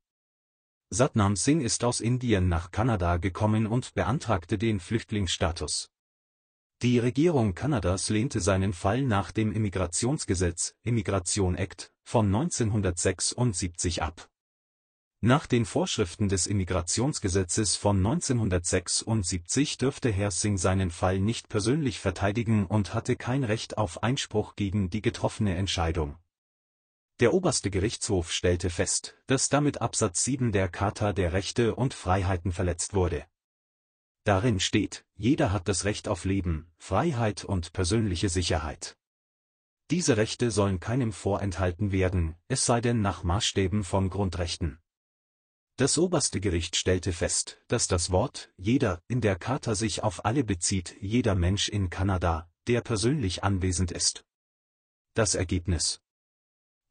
Satnam Singh ist aus Indien nach Kanada gekommen und beantragte den Flüchtlingsstatus. Die Regierung Kanadas lehnte seinen Fall nach dem Immigrationsgesetz Immigration Act von 1976 ab. Nach den Vorschriften des Immigrationsgesetzes von 1976 dürfte Herr Singh seinen Fall nicht persönlich verteidigen und hatte kein Recht auf Einspruch gegen die getroffene Entscheidung der oberste Gerichtshof stellte fest, dass damit Absatz 7 der Charta der Rechte und Freiheiten verletzt wurde. Darin steht, jeder hat das Recht auf Leben, Freiheit und persönliche Sicherheit. Diese Rechte sollen keinem vorenthalten werden, es sei denn nach Maßstäben von Grundrechten. Das oberste Gericht stellte fest, dass das Wort jeder in der Charta sich auf alle bezieht, jeder Mensch in Kanada, der persönlich anwesend ist. Das Ergebnis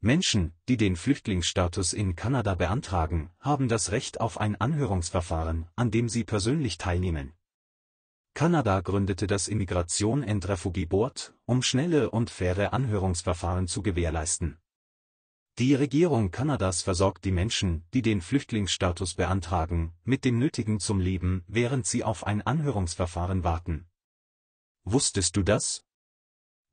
Menschen, die den Flüchtlingsstatus in Kanada beantragen, haben das Recht auf ein Anhörungsverfahren, an dem sie persönlich teilnehmen. Kanada gründete das Immigration and Refugee Board, um schnelle und faire Anhörungsverfahren zu gewährleisten. Die Regierung Kanadas versorgt die Menschen, die den Flüchtlingsstatus beantragen, mit dem Nötigen zum Leben, während sie auf ein Anhörungsverfahren warten. Wusstest du das?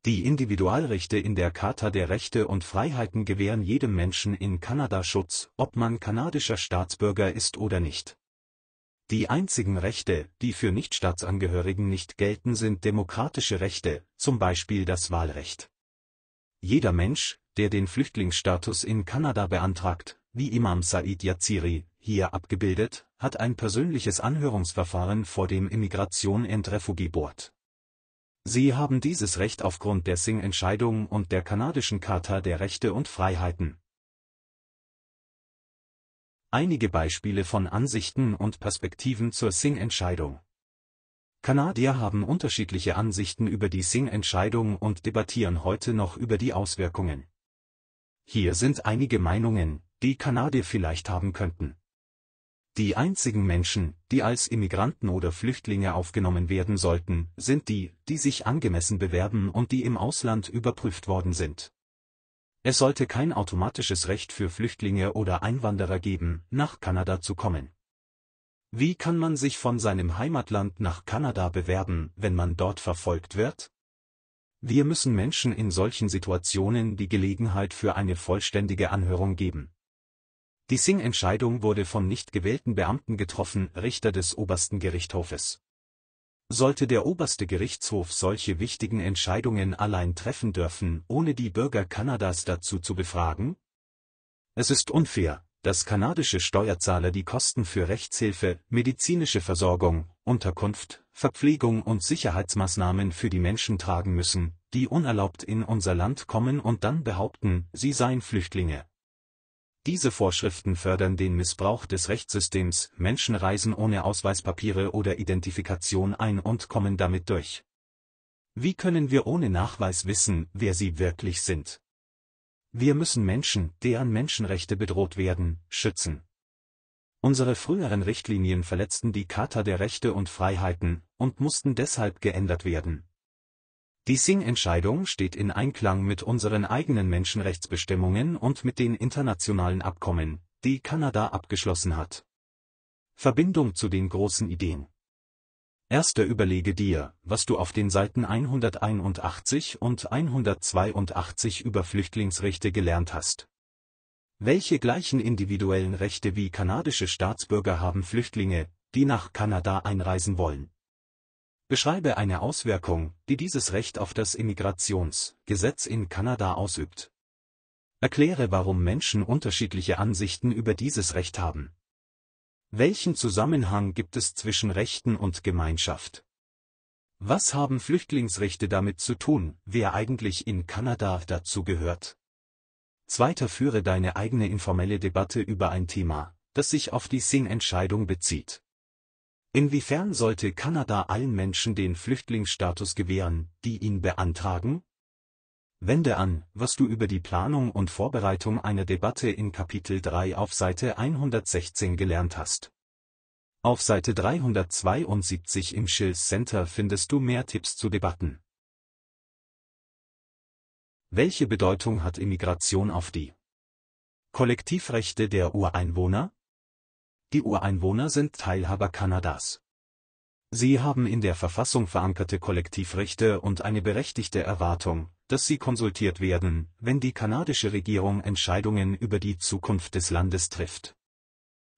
Die Individualrechte in der Charta der Rechte und Freiheiten gewähren jedem Menschen in Kanada Schutz, ob man kanadischer Staatsbürger ist oder nicht. Die einzigen Rechte, die für Nichtstaatsangehörigen nicht gelten, sind demokratische Rechte, zum Beispiel das Wahlrecht. Jeder Mensch, der den Flüchtlingsstatus in Kanada beantragt, wie Imam Said Yaziri, hier abgebildet, hat ein persönliches Anhörungsverfahren vor dem Immigration and Refugee Board. Sie haben dieses Recht aufgrund der Singh-Entscheidung und der kanadischen Charta der Rechte und Freiheiten. Einige Beispiele von Ansichten und Perspektiven zur Singh-Entscheidung Kanadier haben unterschiedliche Ansichten über die Singh-Entscheidung und debattieren heute noch über die Auswirkungen. Hier sind einige Meinungen, die Kanadier vielleicht haben könnten. Die einzigen Menschen, die als Immigranten oder Flüchtlinge aufgenommen werden sollten, sind die, die sich angemessen bewerben und die im Ausland überprüft worden sind. Es sollte kein automatisches Recht für Flüchtlinge oder Einwanderer geben, nach Kanada zu kommen. Wie kann man sich von seinem Heimatland nach Kanada bewerben, wenn man dort verfolgt wird? Wir müssen Menschen in solchen Situationen die Gelegenheit für eine vollständige Anhörung geben. Die Singh-Entscheidung wurde von nicht gewählten Beamten getroffen, Richter des obersten Gerichtshofes. Sollte der oberste Gerichtshof solche wichtigen Entscheidungen allein treffen dürfen, ohne die Bürger Kanadas dazu zu befragen? Es ist unfair, dass kanadische Steuerzahler die Kosten für Rechtshilfe, medizinische Versorgung, Unterkunft, Verpflegung und Sicherheitsmaßnahmen für die Menschen tragen müssen, die unerlaubt in unser Land kommen und dann behaupten, sie seien Flüchtlinge. Diese Vorschriften fördern den Missbrauch des Rechtssystems, Menschen reisen ohne Ausweispapiere oder Identifikation ein und kommen damit durch. Wie können wir ohne Nachweis wissen, wer sie wirklich sind? Wir müssen Menschen, deren Menschenrechte bedroht werden, schützen. Unsere früheren Richtlinien verletzten die Charta der Rechte und Freiheiten und mussten deshalb geändert werden. Die Singh-Entscheidung steht in Einklang mit unseren eigenen Menschenrechtsbestimmungen und mit den internationalen Abkommen, die Kanada abgeschlossen hat. Verbindung zu den großen Ideen. Erster überlege dir, was du auf den Seiten 181 und 182 über Flüchtlingsrechte gelernt hast. Welche gleichen individuellen Rechte wie kanadische Staatsbürger haben Flüchtlinge, die nach Kanada einreisen wollen? beschreibe eine Auswirkung, die dieses Recht auf das Immigrationsgesetz in Kanada ausübt. Erkläre, warum Menschen unterschiedliche Ansichten über dieses Recht haben. Welchen Zusammenhang gibt es zwischen Rechten und Gemeinschaft? Was haben Flüchtlingsrechte damit zu tun, wer eigentlich in Kanada dazu gehört? Zweiter führe deine eigene informelle Debatte über ein Thema, das sich auf die Sing-Entscheidung bezieht. Inwiefern sollte Kanada allen Menschen den Flüchtlingsstatus gewähren, die ihn beantragen? Wende an, was du über die Planung und Vorbereitung einer Debatte in Kapitel 3 auf Seite 116 gelernt hast. Auf Seite 372 im Schills Center findest du mehr Tipps zu Debatten. Welche Bedeutung hat Immigration auf die Kollektivrechte der Ureinwohner? Die Ureinwohner sind Teilhaber Kanadas. Sie haben in der Verfassung verankerte Kollektivrechte und eine berechtigte Erwartung, dass sie konsultiert werden, wenn die kanadische Regierung Entscheidungen über die Zukunft des Landes trifft.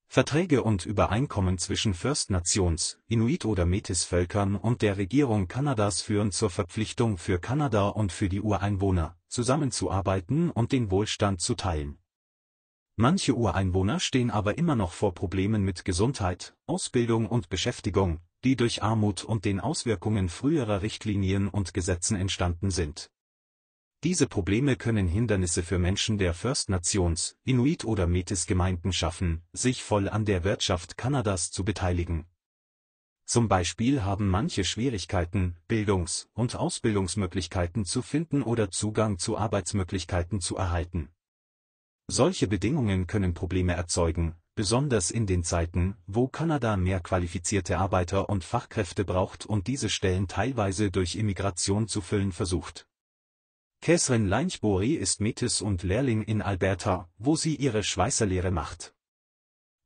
Verträge und Übereinkommen zwischen First Nations, Inuit oder Metis-Völkern und der Regierung Kanadas führen zur Verpflichtung für Kanada und für die Ureinwohner, zusammenzuarbeiten und den Wohlstand zu teilen. Manche Ureinwohner stehen aber immer noch vor Problemen mit Gesundheit, Ausbildung und Beschäftigung, die durch Armut und den Auswirkungen früherer Richtlinien und Gesetzen entstanden sind. Diese Probleme können Hindernisse für Menschen der First Nations, Inuit oder Metis-Gemeinden schaffen, sich voll an der Wirtschaft Kanadas zu beteiligen. Zum Beispiel haben manche Schwierigkeiten, Bildungs- und Ausbildungsmöglichkeiten zu finden oder Zugang zu Arbeitsmöglichkeiten zu erhalten. Solche Bedingungen können Probleme erzeugen, besonders in den Zeiten, wo Kanada mehr qualifizierte Arbeiter und Fachkräfte braucht und diese Stellen teilweise durch Immigration zu füllen versucht. Kesren Leinchbori ist Metis und Lehrling in Alberta, wo sie ihre Schweißerlehre macht.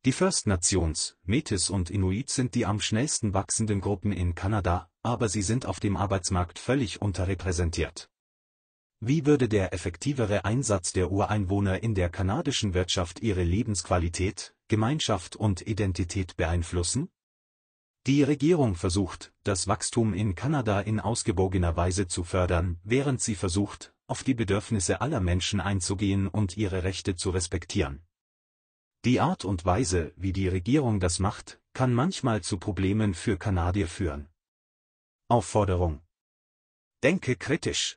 Die First Nations, Metis und Inuit sind die am schnellsten wachsenden Gruppen in Kanada, aber sie sind auf dem Arbeitsmarkt völlig unterrepräsentiert. Wie würde der effektivere Einsatz der Ureinwohner in der kanadischen Wirtschaft ihre Lebensqualität, Gemeinschaft und Identität beeinflussen? Die Regierung versucht, das Wachstum in Kanada in ausgewogener Weise zu fördern, während sie versucht, auf die Bedürfnisse aller Menschen einzugehen und ihre Rechte zu respektieren. Die Art und Weise, wie die Regierung das macht, kann manchmal zu Problemen für Kanadier führen. Aufforderung. Denke kritisch.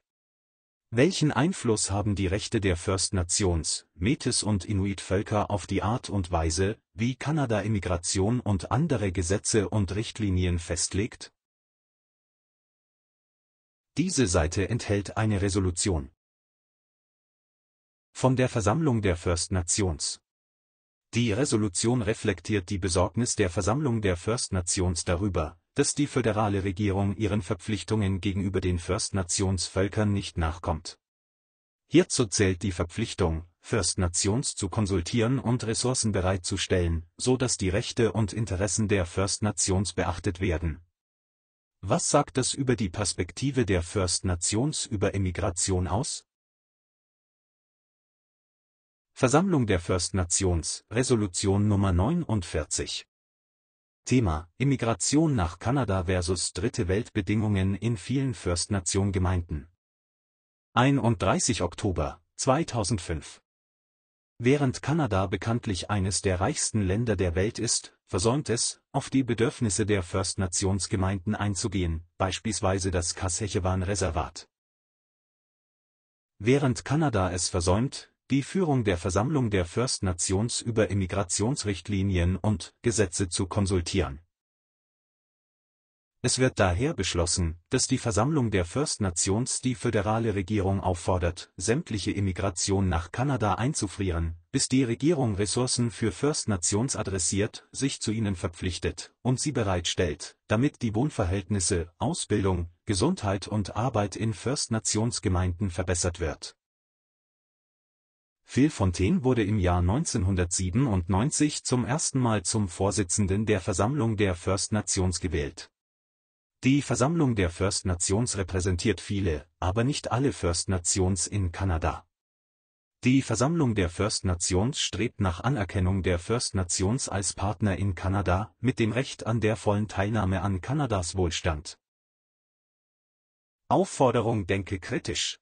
Welchen Einfluss haben die Rechte der First Nations, Metis und Inuit-Völker auf die Art und Weise, wie Kanada Immigration und andere Gesetze und Richtlinien festlegt? Diese Seite enthält eine Resolution. Von der Versammlung der First Nations. Die Resolution reflektiert die Besorgnis der Versammlung der First Nations darüber, dass die föderale Regierung ihren Verpflichtungen gegenüber den First-Nations-Völkern nicht nachkommt. Hierzu zählt die Verpflichtung, First Nations zu konsultieren und Ressourcen bereitzustellen, so dass die Rechte und Interessen der First Nations beachtet werden. Was sagt das über die Perspektive der First Nations über Emigration aus? Versammlung der First Nations, Resolution Nummer 49 Thema Immigration nach Kanada versus Dritte Weltbedingungen in vielen First Nation Gemeinden. 31. Oktober 2005 Während Kanada bekanntlich eines der reichsten Länder der Welt ist, versäumt es, auf die Bedürfnisse der First Nations Gemeinden einzugehen, beispielsweise das Kassechewan Reservat. Während Kanada es versäumt, die Führung der Versammlung der First Nations über Immigrationsrichtlinien und Gesetze zu konsultieren. Es wird daher beschlossen, dass die Versammlung der First Nations die föderale Regierung auffordert, sämtliche Immigration nach Kanada einzufrieren, bis die Regierung Ressourcen für First Nations adressiert, sich zu ihnen verpflichtet und sie bereitstellt, damit die Wohnverhältnisse, Ausbildung, Gesundheit und Arbeit in First Nations Gemeinden verbessert wird Phil Fontaine wurde im Jahr 1997 zum ersten Mal zum Vorsitzenden der Versammlung der First Nations gewählt. Die Versammlung der First Nations repräsentiert viele, aber nicht alle First Nations in Kanada. Die Versammlung der First Nations strebt nach Anerkennung der First Nations als Partner in Kanada mit dem Recht an der vollen Teilnahme an Kanadas Wohlstand. Aufforderung Denke kritisch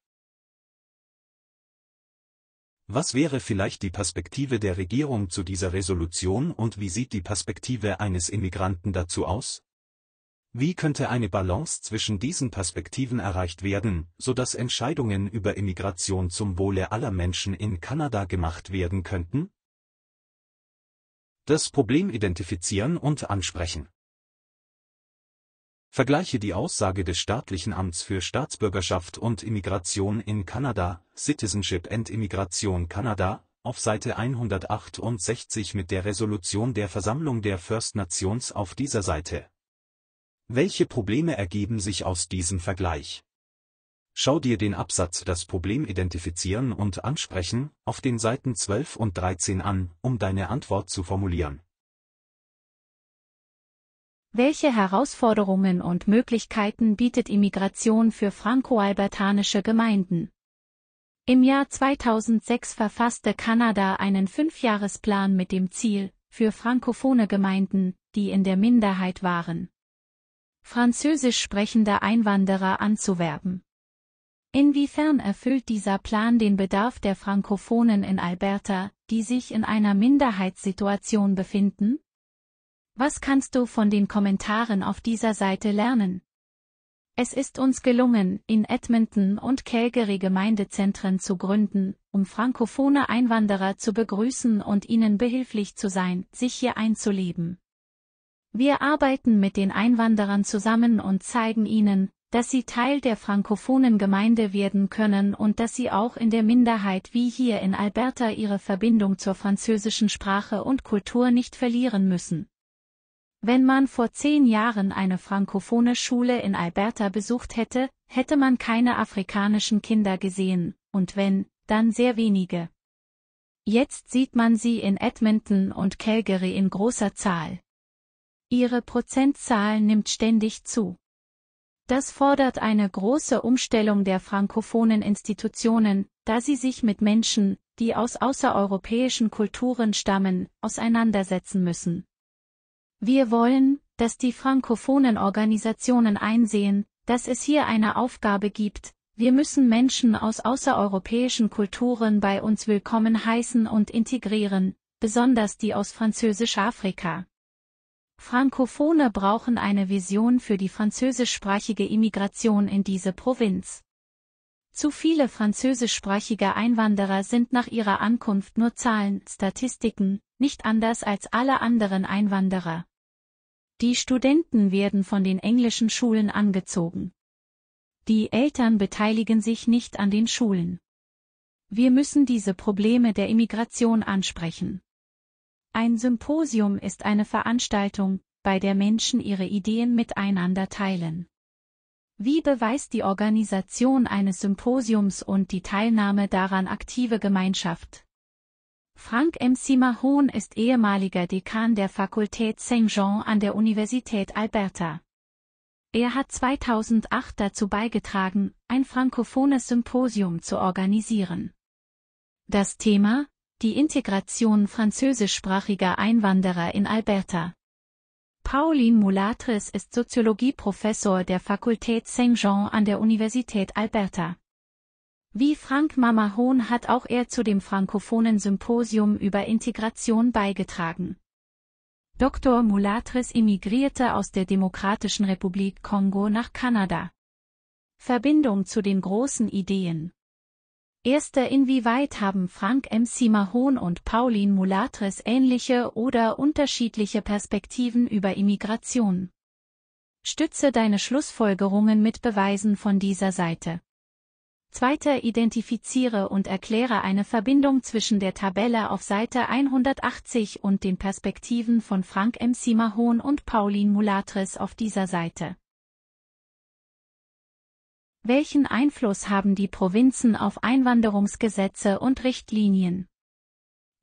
was wäre vielleicht die Perspektive der Regierung zu dieser Resolution und wie sieht die Perspektive eines Immigranten dazu aus? Wie könnte eine Balance zwischen diesen Perspektiven erreicht werden, sodass Entscheidungen über Immigration zum Wohle aller Menschen in Kanada gemacht werden könnten? Das Problem identifizieren und ansprechen. Vergleiche die Aussage des staatlichen Amts für Staatsbürgerschaft und Immigration in Kanada (Citizenship and Immigration Canada) auf Seite 168 mit der Resolution der Versammlung der First Nations auf dieser Seite. Welche Probleme ergeben sich aus diesem Vergleich? Schau dir den Absatz Das Problem identifizieren und ansprechen auf den Seiten 12 und 13 an, um deine Antwort zu formulieren welche Herausforderungen und Möglichkeiten bietet Immigration für franco-albertanische Gemeinden? Im Jahr 2006 verfasste Kanada einen Fünfjahresplan mit dem Ziel, für frankophone Gemeinden, die in der Minderheit waren, französisch sprechende Einwanderer anzuwerben. Inwiefern erfüllt dieser Plan den Bedarf der Frankophonen in Alberta, die sich in einer Minderheitssituation befinden? Was kannst du von den Kommentaren auf dieser Seite lernen? Es ist uns gelungen, in Edmonton und Calgary Gemeindezentren zu gründen, um frankophone Einwanderer zu begrüßen und ihnen behilflich zu sein, sich hier einzuleben. Wir arbeiten mit den Einwanderern zusammen und zeigen ihnen, dass sie Teil der frankophonen Gemeinde werden können und dass sie auch in der Minderheit wie hier in Alberta ihre Verbindung zur französischen Sprache und Kultur nicht verlieren müssen. Wenn man vor zehn Jahren eine frankophone Schule in Alberta besucht hätte, hätte man keine afrikanischen Kinder gesehen, und wenn, dann sehr wenige. Jetzt sieht man sie in Edmonton und Calgary in großer Zahl. Ihre Prozentzahl nimmt ständig zu. Das fordert eine große Umstellung der frankophonen Institutionen, da sie sich mit Menschen, die aus außereuropäischen Kulturen stammen, auseinandersetzen müssen. Wir wollen, dass die frankophonen Organisationen einsehen, dass es hier eine Aufgabe gibt, wir müssen Menschen aus außereuropäischen Kulturen bei uns willkommen heißen und integrieren, besonders die aus Französisch-Afrika. Frankophone brauchen eine Vision für die französischsprachige Immigration in diese Provinz. Zu viele französischsprachige Einwanderer sind nach ihrer Ankunft nur Zahlen, Statistiken, nicht anders als alle anderen Einwanderer. Die Studenten werden von den englischen Schulen angezogen. Die Eltern beteiligen sich nicht an den Schulen. Wir müssen diese Probleme der Immigration ansprechen. Ein Symposium ist eine Veranstaltung, bei der Menschen ihre Ideen miteinander teilen. Wie beweist die Organisation eines Symposiums und die Teilnahme daran aktive Gemeinschaft? Frank M. Simahon ist ehemaliger Dekan der Fakultät saint Jean an der Universität Alberta. Er hat 2008 dazu beigetragen, ein frankophones Symposium zu organisieren. Das Thema, die Integration französischsprachiger Einwanderer in Alberta. Pauline Mulatres ist Soziologieprofessor der Fakultät saint Jean an der Universität Alberta. Wie Frank Mamahon hat auch er zu dem frankophonen Symposium über Integration beigetragen. Dr. Mulatris emigrierte aus der Demokratischen Republik Kongo nach Kanada. Verbindung zu den großen Ideen. Erster Inwieweit haben Frank M. Simahon und Pauline Mulatris ähnliche oder unterschiedliche Perspektiven über Immigration? Stütze deine Schlussfolgerungen mit Beweisen von dieser Seite. Zweiter identifiziere und erkläre eine Verbindung zwischen der Tabelle auf Seite 180 und den Perspektiven von Frank M. Simahon und Pauline Mulatris auf dieser Seite. Welchen Einfluss haben die Provinzen auf Einwanderungsgesetze und Richtlinien?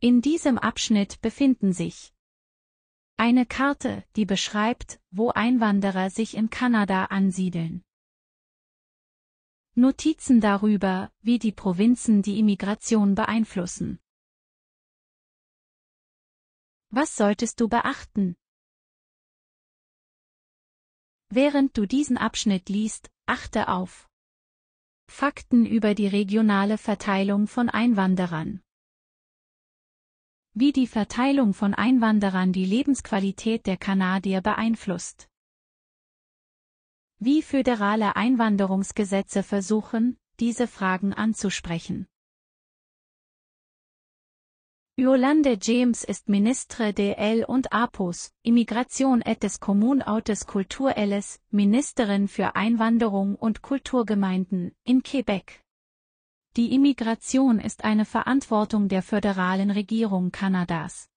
In diesem Abschnitt befinden sich eine Karte, die beschreibt, wo Einwanderer sich in Kanada ansiedeln. Notizen darüber, wie die Provinzen die Immigration beeinflussen. Was solltest du beachten? Während du diesen Abschnitt liest, achte auf Fakten über die regionale Verteilung von Einwanderern. Wie die Verteilung von Einwanderern die Lebensqualität der Kanadier beeinflusst wie föderale Einwanderungsgesetze versuchen, diese Fragen anzusprechen. Yolande James ist Ministre de L und Apos, Immigration et des Kommunautes Kulturelles, Ministerin für Einwanderung und Kulturgemeinden, in Quebec. Die Immigration ist eine Verantwortung der föderalen Regierung Kanadas.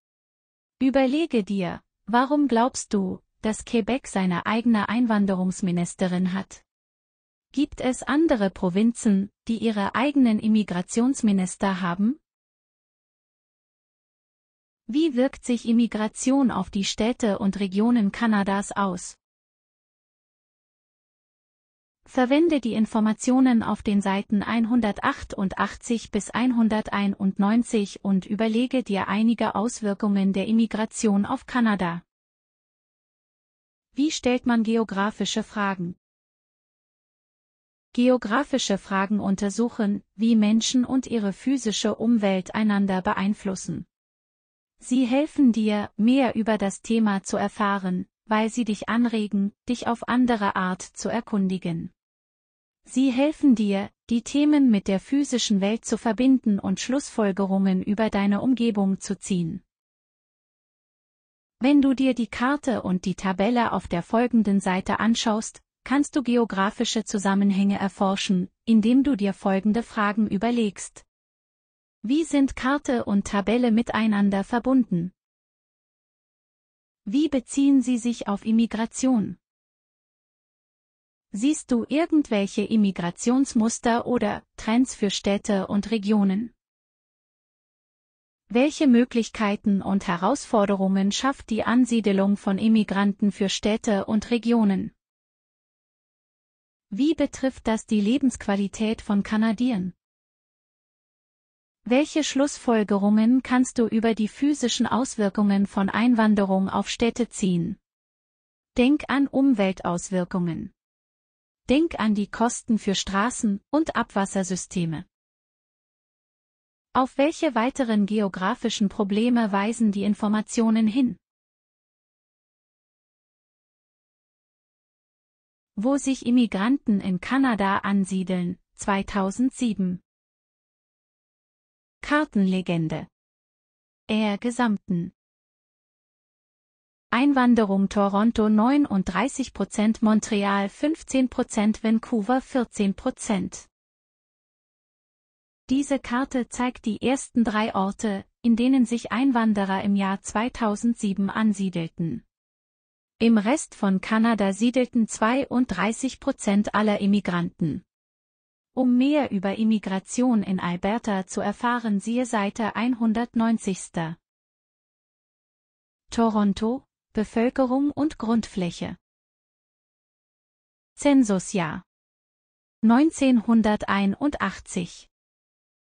Überlege dir, warum glaubst du, dass Quebec seine eigene Einwanderungsministerin hat. Gibt es andere Provinzen, die ihre eigenen Immigrationsminister haben? Wie wirkt sich Immigration auf die Städte und Regionen Kanadas aus? Verwende die Informationen auf den Seiten 188 bis 191 und überlege dir einige Auswirkungen der Immigration auf Kanada. Wie stellt man geografische Fragen? Geografische Fragen untersuchen, wie Menschen und ihre physische Umwelt einander beeinflussen. Sie helfen dir, mehr über das Thema zu erfahren, weil sie dich anregen, dich auf andere Art zu erkundigen. Sie helfen dir, die Themen mit der physischen Welt zu verbinden und Schlussfolgerungen über deine Umgebung zu ziehen. Wenn du dir die Karte und die Tabelle auf der folgenden Seite anschaust, kannst du geografische Zusammenhänge erforschen, indem du dir folgende Fragen überlegst. Wie sind Karte und Tabelle miteinander verbunden? Wie beziehen sie sich auf Immigration? Siehst du irgendwelche Immigrationsmuster oder Trends für Städte und Regionen? Welche Möglichkeiten und Herausforderungen schafft die Ansiedelung von Immigranten für Städte und Regionen? Wie betrifft das die Lebensqualität von Kanadiern? Welche Schlussfolgerungen kannst du über die physischen Auswirkungen von Einwanderung auf Städte ziehen? Denk an Umweltauswirkungen. Denk an die Kosten für Straßen und Abwassersysteme. Auf welche weiteren geografischen Probleme weisen die Informationen hin? Wo sich Immigranten in Kanada ansiedeln, 2007. Kartenlegende. Er Gesamten. Einwanderung Toronto 39%, Montreal 15%, Vancouver 14%. Diese Karte zeigt die ersten drei Orte, in denen sich Einwanderer im Jahr 2007 ansiedelten. Im Rest von Kanada siedelten 32 Prozent aller Immigranten. Um mehr über Immigration in Alberta zu erfahren, siehe Seite 190. Toronto, Bevölkerung und Grundfläche. Zensusjahr 1981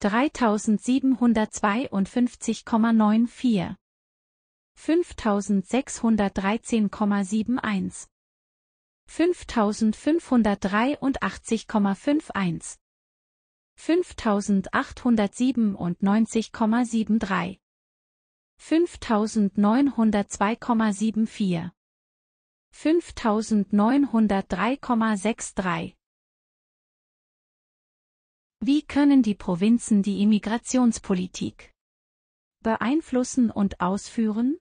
3752,94 5613,71 5583,51 5897,73 5902,74 5903,63 wie können die Provinzen die Immigrationspolitik beeinflussen und ausführen?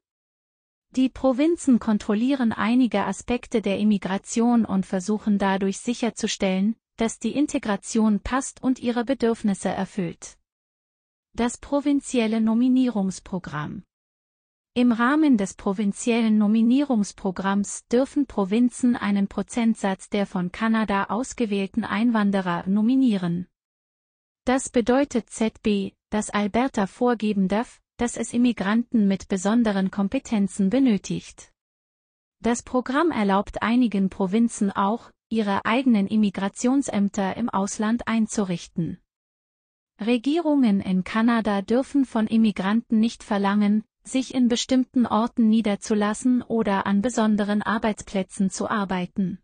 Die Provinzen kontrollieren einige Aspekte der Immigration und versuchen dadurch sicherzustellen, dass die Integration passt und ihre Bedürfnisse erfüllt. Das provinzielle Nominierungsprogramm Im Rahmen des provinziellen Nominierungsprogramms dürfen Provinzen einen Prozentsatz der von Kanada ausgewählten Einwanderer nominieren, das bedeutet ZB, dass Alberta vorgeben darf, dass es Immigranten mit besonderen Kompetenzen benötigt. Das Programm erlaubt einigen Provinzen auch, ihre eigenen Immigrationsämter im Ausland einzurichten. Regierungen in Kanada dürfen von Immigranten nicht verlangen, sich in bestimmten Orten niederzulassen oder an besonderen Arbeitsplätzen zu arbeiten.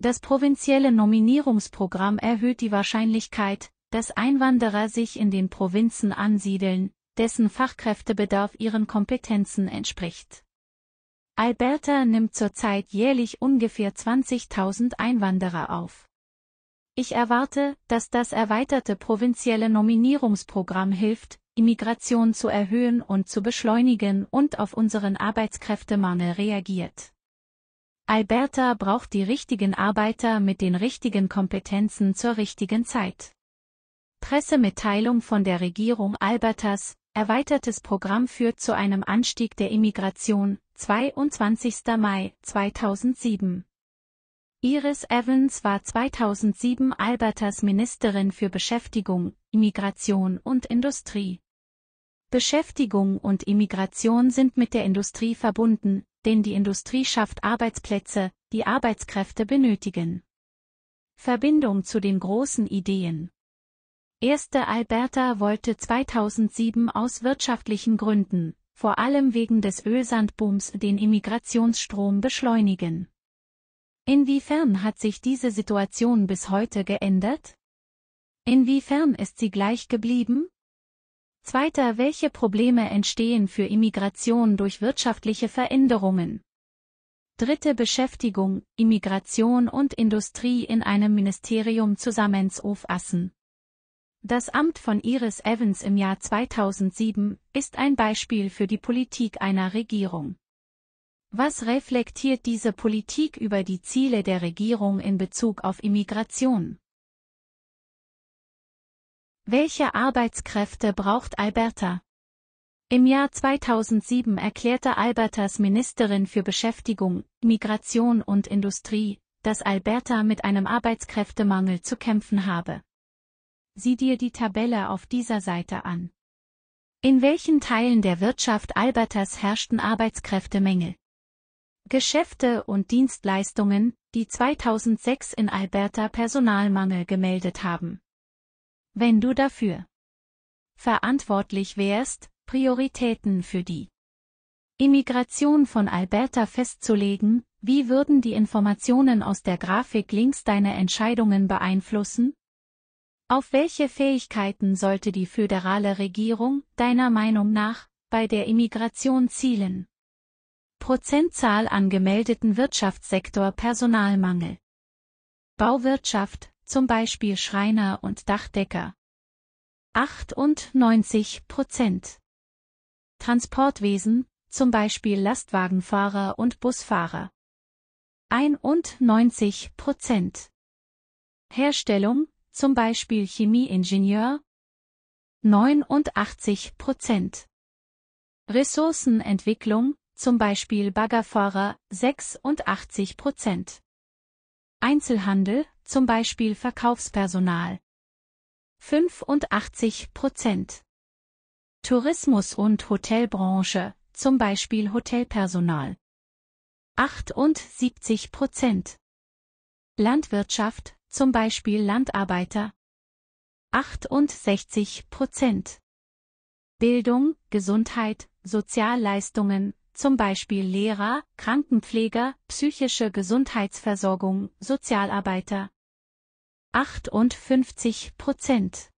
Das provinzielle Nominierungsprogramm erhöht die Wahrscheinlichkeit, dass Einwanderer sich in den Provinzen ansiedeln, dessen Fachkräftebedarf ihren Kompetenzen entspricht. Alberta nimmt zurzeit jährlich ungefähr 20.000 Einwanderer auf. Ich erwarte, dass das erweiterte provinzielle Nominierungsprogramm hilft, Immigration zu erhöhen und zu beschleunigen und auf unseren Arbeitskräftemangel reagiert. Alberta braucht die richtigen Arbeiter mit den richtigen Kompetenzen zur richtigen Zeit. Pressemitteilung von der Regierung Albertas, erweitertes Programm führt zu einem Anstieg der Immigration, 22. Mai 2007. Iris Evans war 2007 Albertas Ministerin für Beschäftigung, Immigration und Industrie. Beschäftigung und Immigration sind mit der Industrie verbunden, denn die Industrie schafft Arbeitsplätze, die Arbeitskräfte benötigen. Verbindung zu den großen Ideen Erste Alberta wollte 2007 aus wirtschaftlichen Gründen, vor allem wegen des Ölsandbooms, den Immigrationsstrom beschleunigen. Inwiefern hat sich diese Situation bis heute geändert? Inwiefern ist sie gleich geblieben? Zweiter, welche Probleme entstehen für Immigration durch wirtschaftliche Veränderungen? Dritte Beschäftigung, Immigration und Industrie in einem Ministerium zusammen Assen. Das Amt von Iris Evans im Jahr 2007 ist ein Beispiel für die Politik einer Regierung. Was reflektiert diese Politik über die Ziele der Regierung in Bezug auf Immigration? Welche Arbeitskräfte braucht Alberta? Im Jahr 2007 erklärte Albertas Ministerin für Beschäftigung, Migration und Industrie, dass Alberta mit einem Arbeitskräftemangel zu kämpfen habe. Sieh dir die Tabelle auf dieser Seite an. In welchen Teilen der Wirtschaft Albertas herrschten Arbeitskräftemängel? Geschäfte und Dienstleistungen, die 2006 in Alberta Personalmangel gemeldet haben. Wenn du dafür verantwortlich wärst, Prioritäten für die Immigration von Alberta festzulegen, wie würden die Informationen aus der Grafik links deine Entscheidungen beeinflussen? Auf welche Fähigkeiten sollte die föderale Regierung, deiner Meinung nach, bei der Immigration zielen? Prozentzahl an gemeldeten Wirtschaftssektor Personalmangel. Bauwirtschaft, zum Beispiel Schreiner und Dachdecker. 98 Prozent. Transportwesen, zum Beispiel Lastwagenfahrer und Busfahrer. 91 Prozent. Herstellung, zum Beispiel Chemieingenieur 89 Prozent. Ressourcenentwicklung, zum Beispiel Baggerfahrer 86 Prozent. Einzelhandel, zum Beispiel Verkaufspersonal 85 Prozent. Tourismus und Hotelbranche, zum Beispiel Hotelpersonal 78 Prozent. Landwirtschaft, zum Beispiel Landarbeiter 68 Prozent. Bildung, Gesundheit, Sozialleistungen, zum Beispiel Lehrer, Krankenpfleger, psychische Gesundheitsversorgung, Sozialarbeiter 58 Prozent.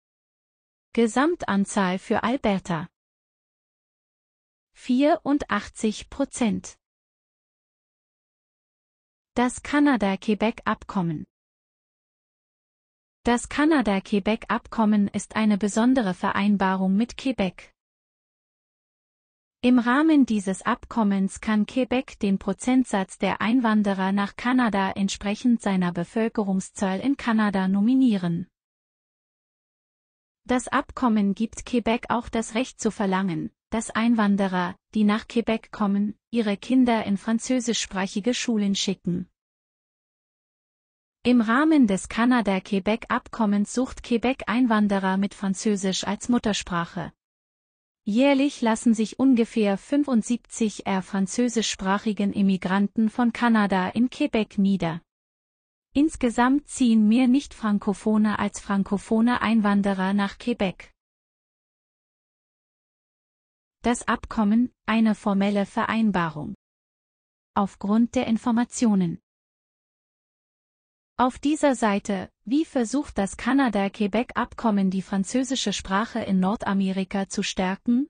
Gesamtanzahl für Alberta 84 Prozent. Das Kanada-Quebec-Abkommen das Kanada-Quebec-Abkommen ist eine besondere Vereinbarung mit Quebec. Im Rahmen dieses Abkommens kann Quebec den Prozentsatz der Einwanderer nach Kanada entsprechend seiner Bevölkerungszahl in Kanada nominieren. Das Abkommen gibt Quebec auch das Recht zu verlangen, dass Einwanderer, die nach Quebec kommen, ihre Kinder in französischsprachige Schulen schicken. Im Rahmen des Kanada-Quebec-Abkommens sucht Quebec Einwanderer mit Französisch als Muttersprache. Jährlich lassen sich ungefähr 75 er französischsprachigen Immigranten von Kanada in Quebec nieder. Insgesamt ziehen mehr nicht-frankophone als frankophone Einwanderer nach Quebec. Das Abkommen, eine formelle Vereinbarung. Aufgrund der Informationen auf dieser Seite, wie versucht das Kanada-Quebec-Abkommen die französische Sprache in Nordamerika zu stärken?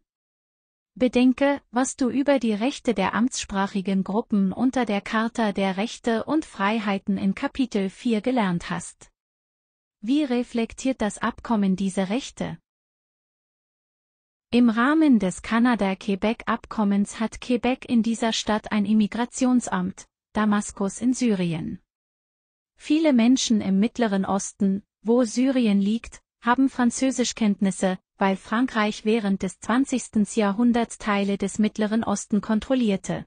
Bedenke, was du über die Rechte der amtssprachigen Gruppen unter der Charta der Rechte und Freiheiten in Kapitel 4 gelernt hast. Wie reflektiert das Abkommen diese Rechte? Im Rahmen des Kanada-Quebec-Abkommens hat Quebec in dieser Stadt ein Immigrationsamt, Damaskus in Syrien. Viele Menschen im Mittleren Osten, wo Syrien liegt, haben Französischkenntnisse, weil Frankreich während des 20. Jahrhunderts Teile des Mittleren Osten kontrollierte.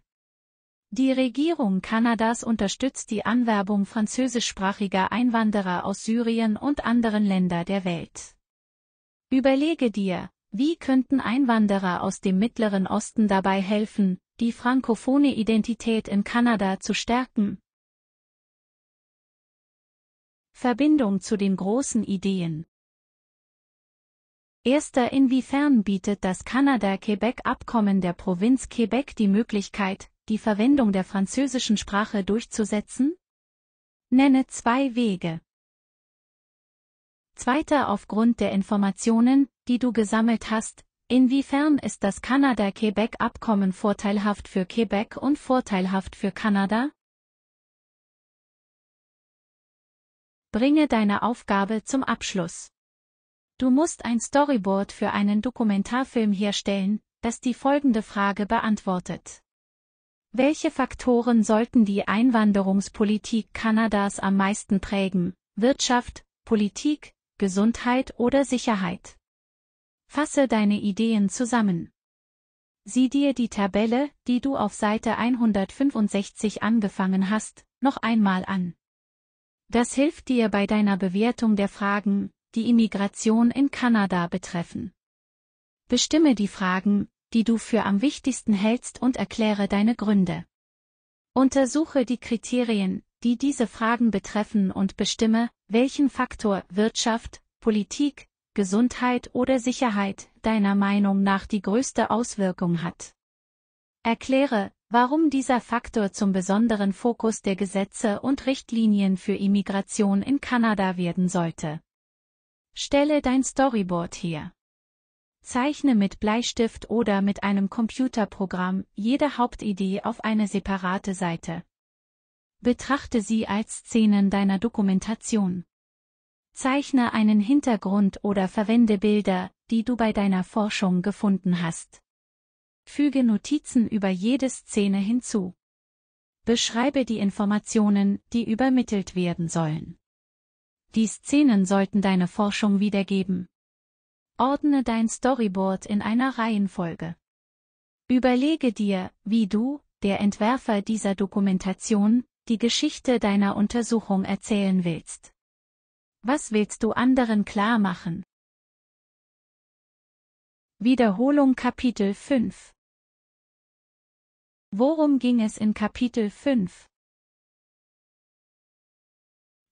Die Regierung Kanadas unterstützt die Anwerbung französischsprachiger Einwanderer aus Syrien und anderen Ländern der Welt. Überlege dir, wie könnten Einwanderer aus dem Mittleren Osten dabei helfen, die frankophone Identität in Kanada zu stärken? Verbindung zu den großen Ideen. Erster Inwiefern bietet das Kanada-Quebec-Abkommen der Provinz Quebec die Möglichkeit, die Verwendung der französischen Sprache durchzusetzen? Nenne zwei Wege. Zweiter Aufgrund der Informationen, die du gesammelt hast, inwiefern ist das Kanada-Quebec-Abkommen vorteilhaft für Quebec und vorteilhaft für Kanada? Bringe deine Aufgabe zum Abschluss. Du musst ein Storyboard für einen Dokumentarfilm herstellen, das die folgende Frage beantwortet. Welche Faktoren sollten die Einwanderungspolitik Kanadas am meisten prägen? Wirtschaft, Politik, Gesundheit oder Sicherheit? Fasse deine Ideen zusammen. Sieh dir die Tabelle, die du auf Seite 165 angefangen hast, noch einmal an. Das hilft dir bei deiner Bewertung der Fragen, die Immigration in Kanada betreffen. Bestimme die Fragen, die du für am wichtigsten hältst und erkläre deine Gründe. Untersuche die Kriterien, die diese Fragen betreffen und bestimme, welchen Faktor Wirtschaft, Politik, Gesundheit oder Sicherheit deiner Meinung nach die größte Auswirkung hat. Erkläre, Warum dieser Faktor zum besonderen Fokus der Gesetze und Richtlinien für Immigration in Kanada werden sollte. Stelle dein Storyboard her. Zeichne mit Bleistift oder mit einem Computerprogramm jede Hauptidee auf eine separate Seite. Betrachte sie als Szenen deiner Dokumentation. Zeichne einen Hintergrund oder verwende Bilder, die du bei deiner Forschung gefunden hast. Füge Notizen über jede Szene hinzu. Beschreibe die Informationen, die übermittelt werden sollen. Die Szenen sollten deine Forschung wiedergeben. Ordne dein Storyboard in einer Reihenfolge. Überlege dir, wie du, der Entwerfer dieser Dokumentation, die Geschichte deiner Untersuchung erzählen willst. Was willst du anderen klar machen? Wiederholung Kapitel 5 Worum ging es in Kapitel 5?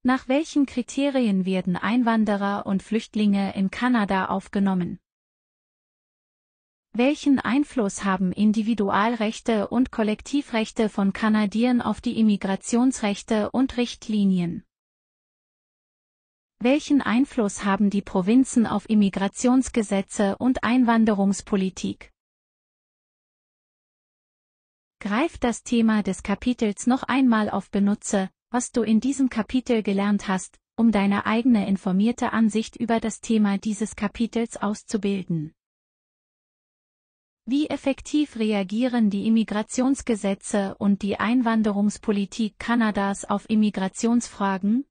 Nach welchen Kriterien werden Einwanderer und Flüchtlinge in Kanada aufgenommen? Welchen Einfluss haben Individualrechte und Kollektivrechte von Kanadiern auf die Immigrationsrechte und Richtlinien? Welchen Einfluss haben die Provinzen auf Immigrationsgesetze und Einwanderungspolitik? Greif das Thema des Kapitels noch einmal auf Benutze, was du in diesem Kapitel gelernt hast, um deine eigene informierte Ansicht über das Thema dieses Kapitels auszubilden. Wie effektiv reagieren die Immigrationsgesetze und die Einwanderungspolitik Kanadas auf Immigrationsfragen?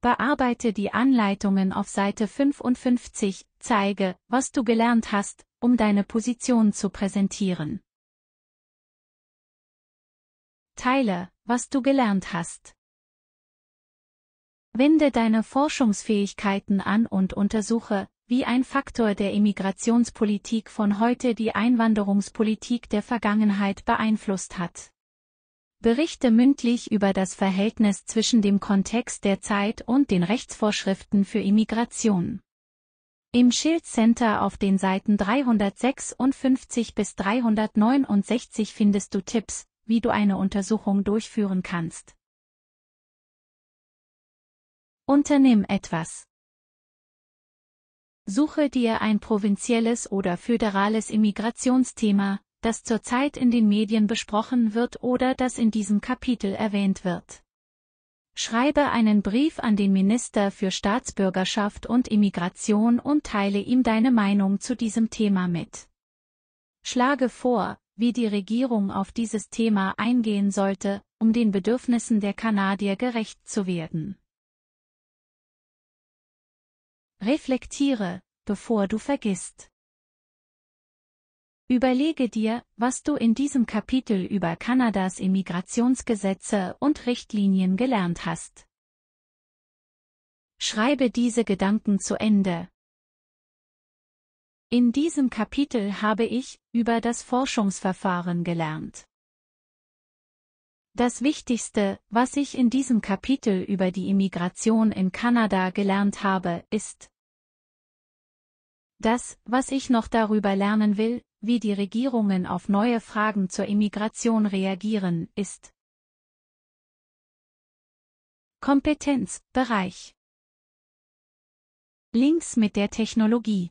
Bearbeite die Anleitungen auf Seite 55, zeige, was du gelernt hast, um deine Position zu präsentieren. Teile, was du gelernt hast. Wende deine Forschungsfähigkeiten an und untersuche, wie ein Faktor der Immigrationspolitik von heute die Einwanderungspolitik der Vergangenheit beeinflusst hat. Berichte mündlich über das Verhältnis zwischen dem Kontext der Zeit und den Rechtsvorschriften für Immigration. Im Schild Center auf den Seiten 356 bis 369 findest du Tipps, wie du eine Untersuchung durchführen kannst. Unternimm etwas. Suche dir ein provinzielles oder föderales Immigrationsthema, das zurzeit in den Medien besprochen wird oder das in diesem Kapitel erwähnt wird. Schreibe einen Brief an den Minister für Staatsbürgerschaft und Immigration und teile ihm deine Meinung zu diesem Thema mit. Schlage vor, wie die Regierung auf dieses Thema eingehen sollte, um den Bedürfnissen der Kanadier gerecht zu werden. Reflektiere, bevor du vergisst. Überlege dir, was du in diesem Kapitel über Kanadas Immigrationsgesetze und Richtlinien gelernt hast. Schreibe diese Gedanken zu Ende, in diesem Kapitel habe ich über das Forschungsverfahren gelernt. Das Wichtigste, was ich in diesem Kapitel über die Immigration in Kanada gelernt habe, ist das, was ich noch darüber lernen will, wie die Regierungen auf neue Fragen zur Immigration reagieren, ist Kompetenz, Bereich Links mit der Technologie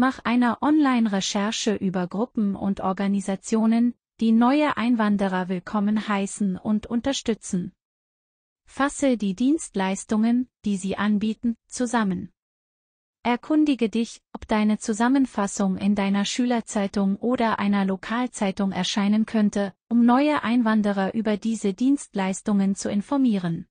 Mach einer Online-Recherche über Gruppen und Organisationen, die neue Einwanderer willkommen heißen und unterstützen. Fasse die Dienstleistungen, die sie anbieten, zusammen. Erkundige dich, ob deine Zusammenfassung in deiner Schülerzeitung oder einer Lokalzeitung erscheinen könnte, um neue Einwanderer über diese Dienstleistungen zu informieren.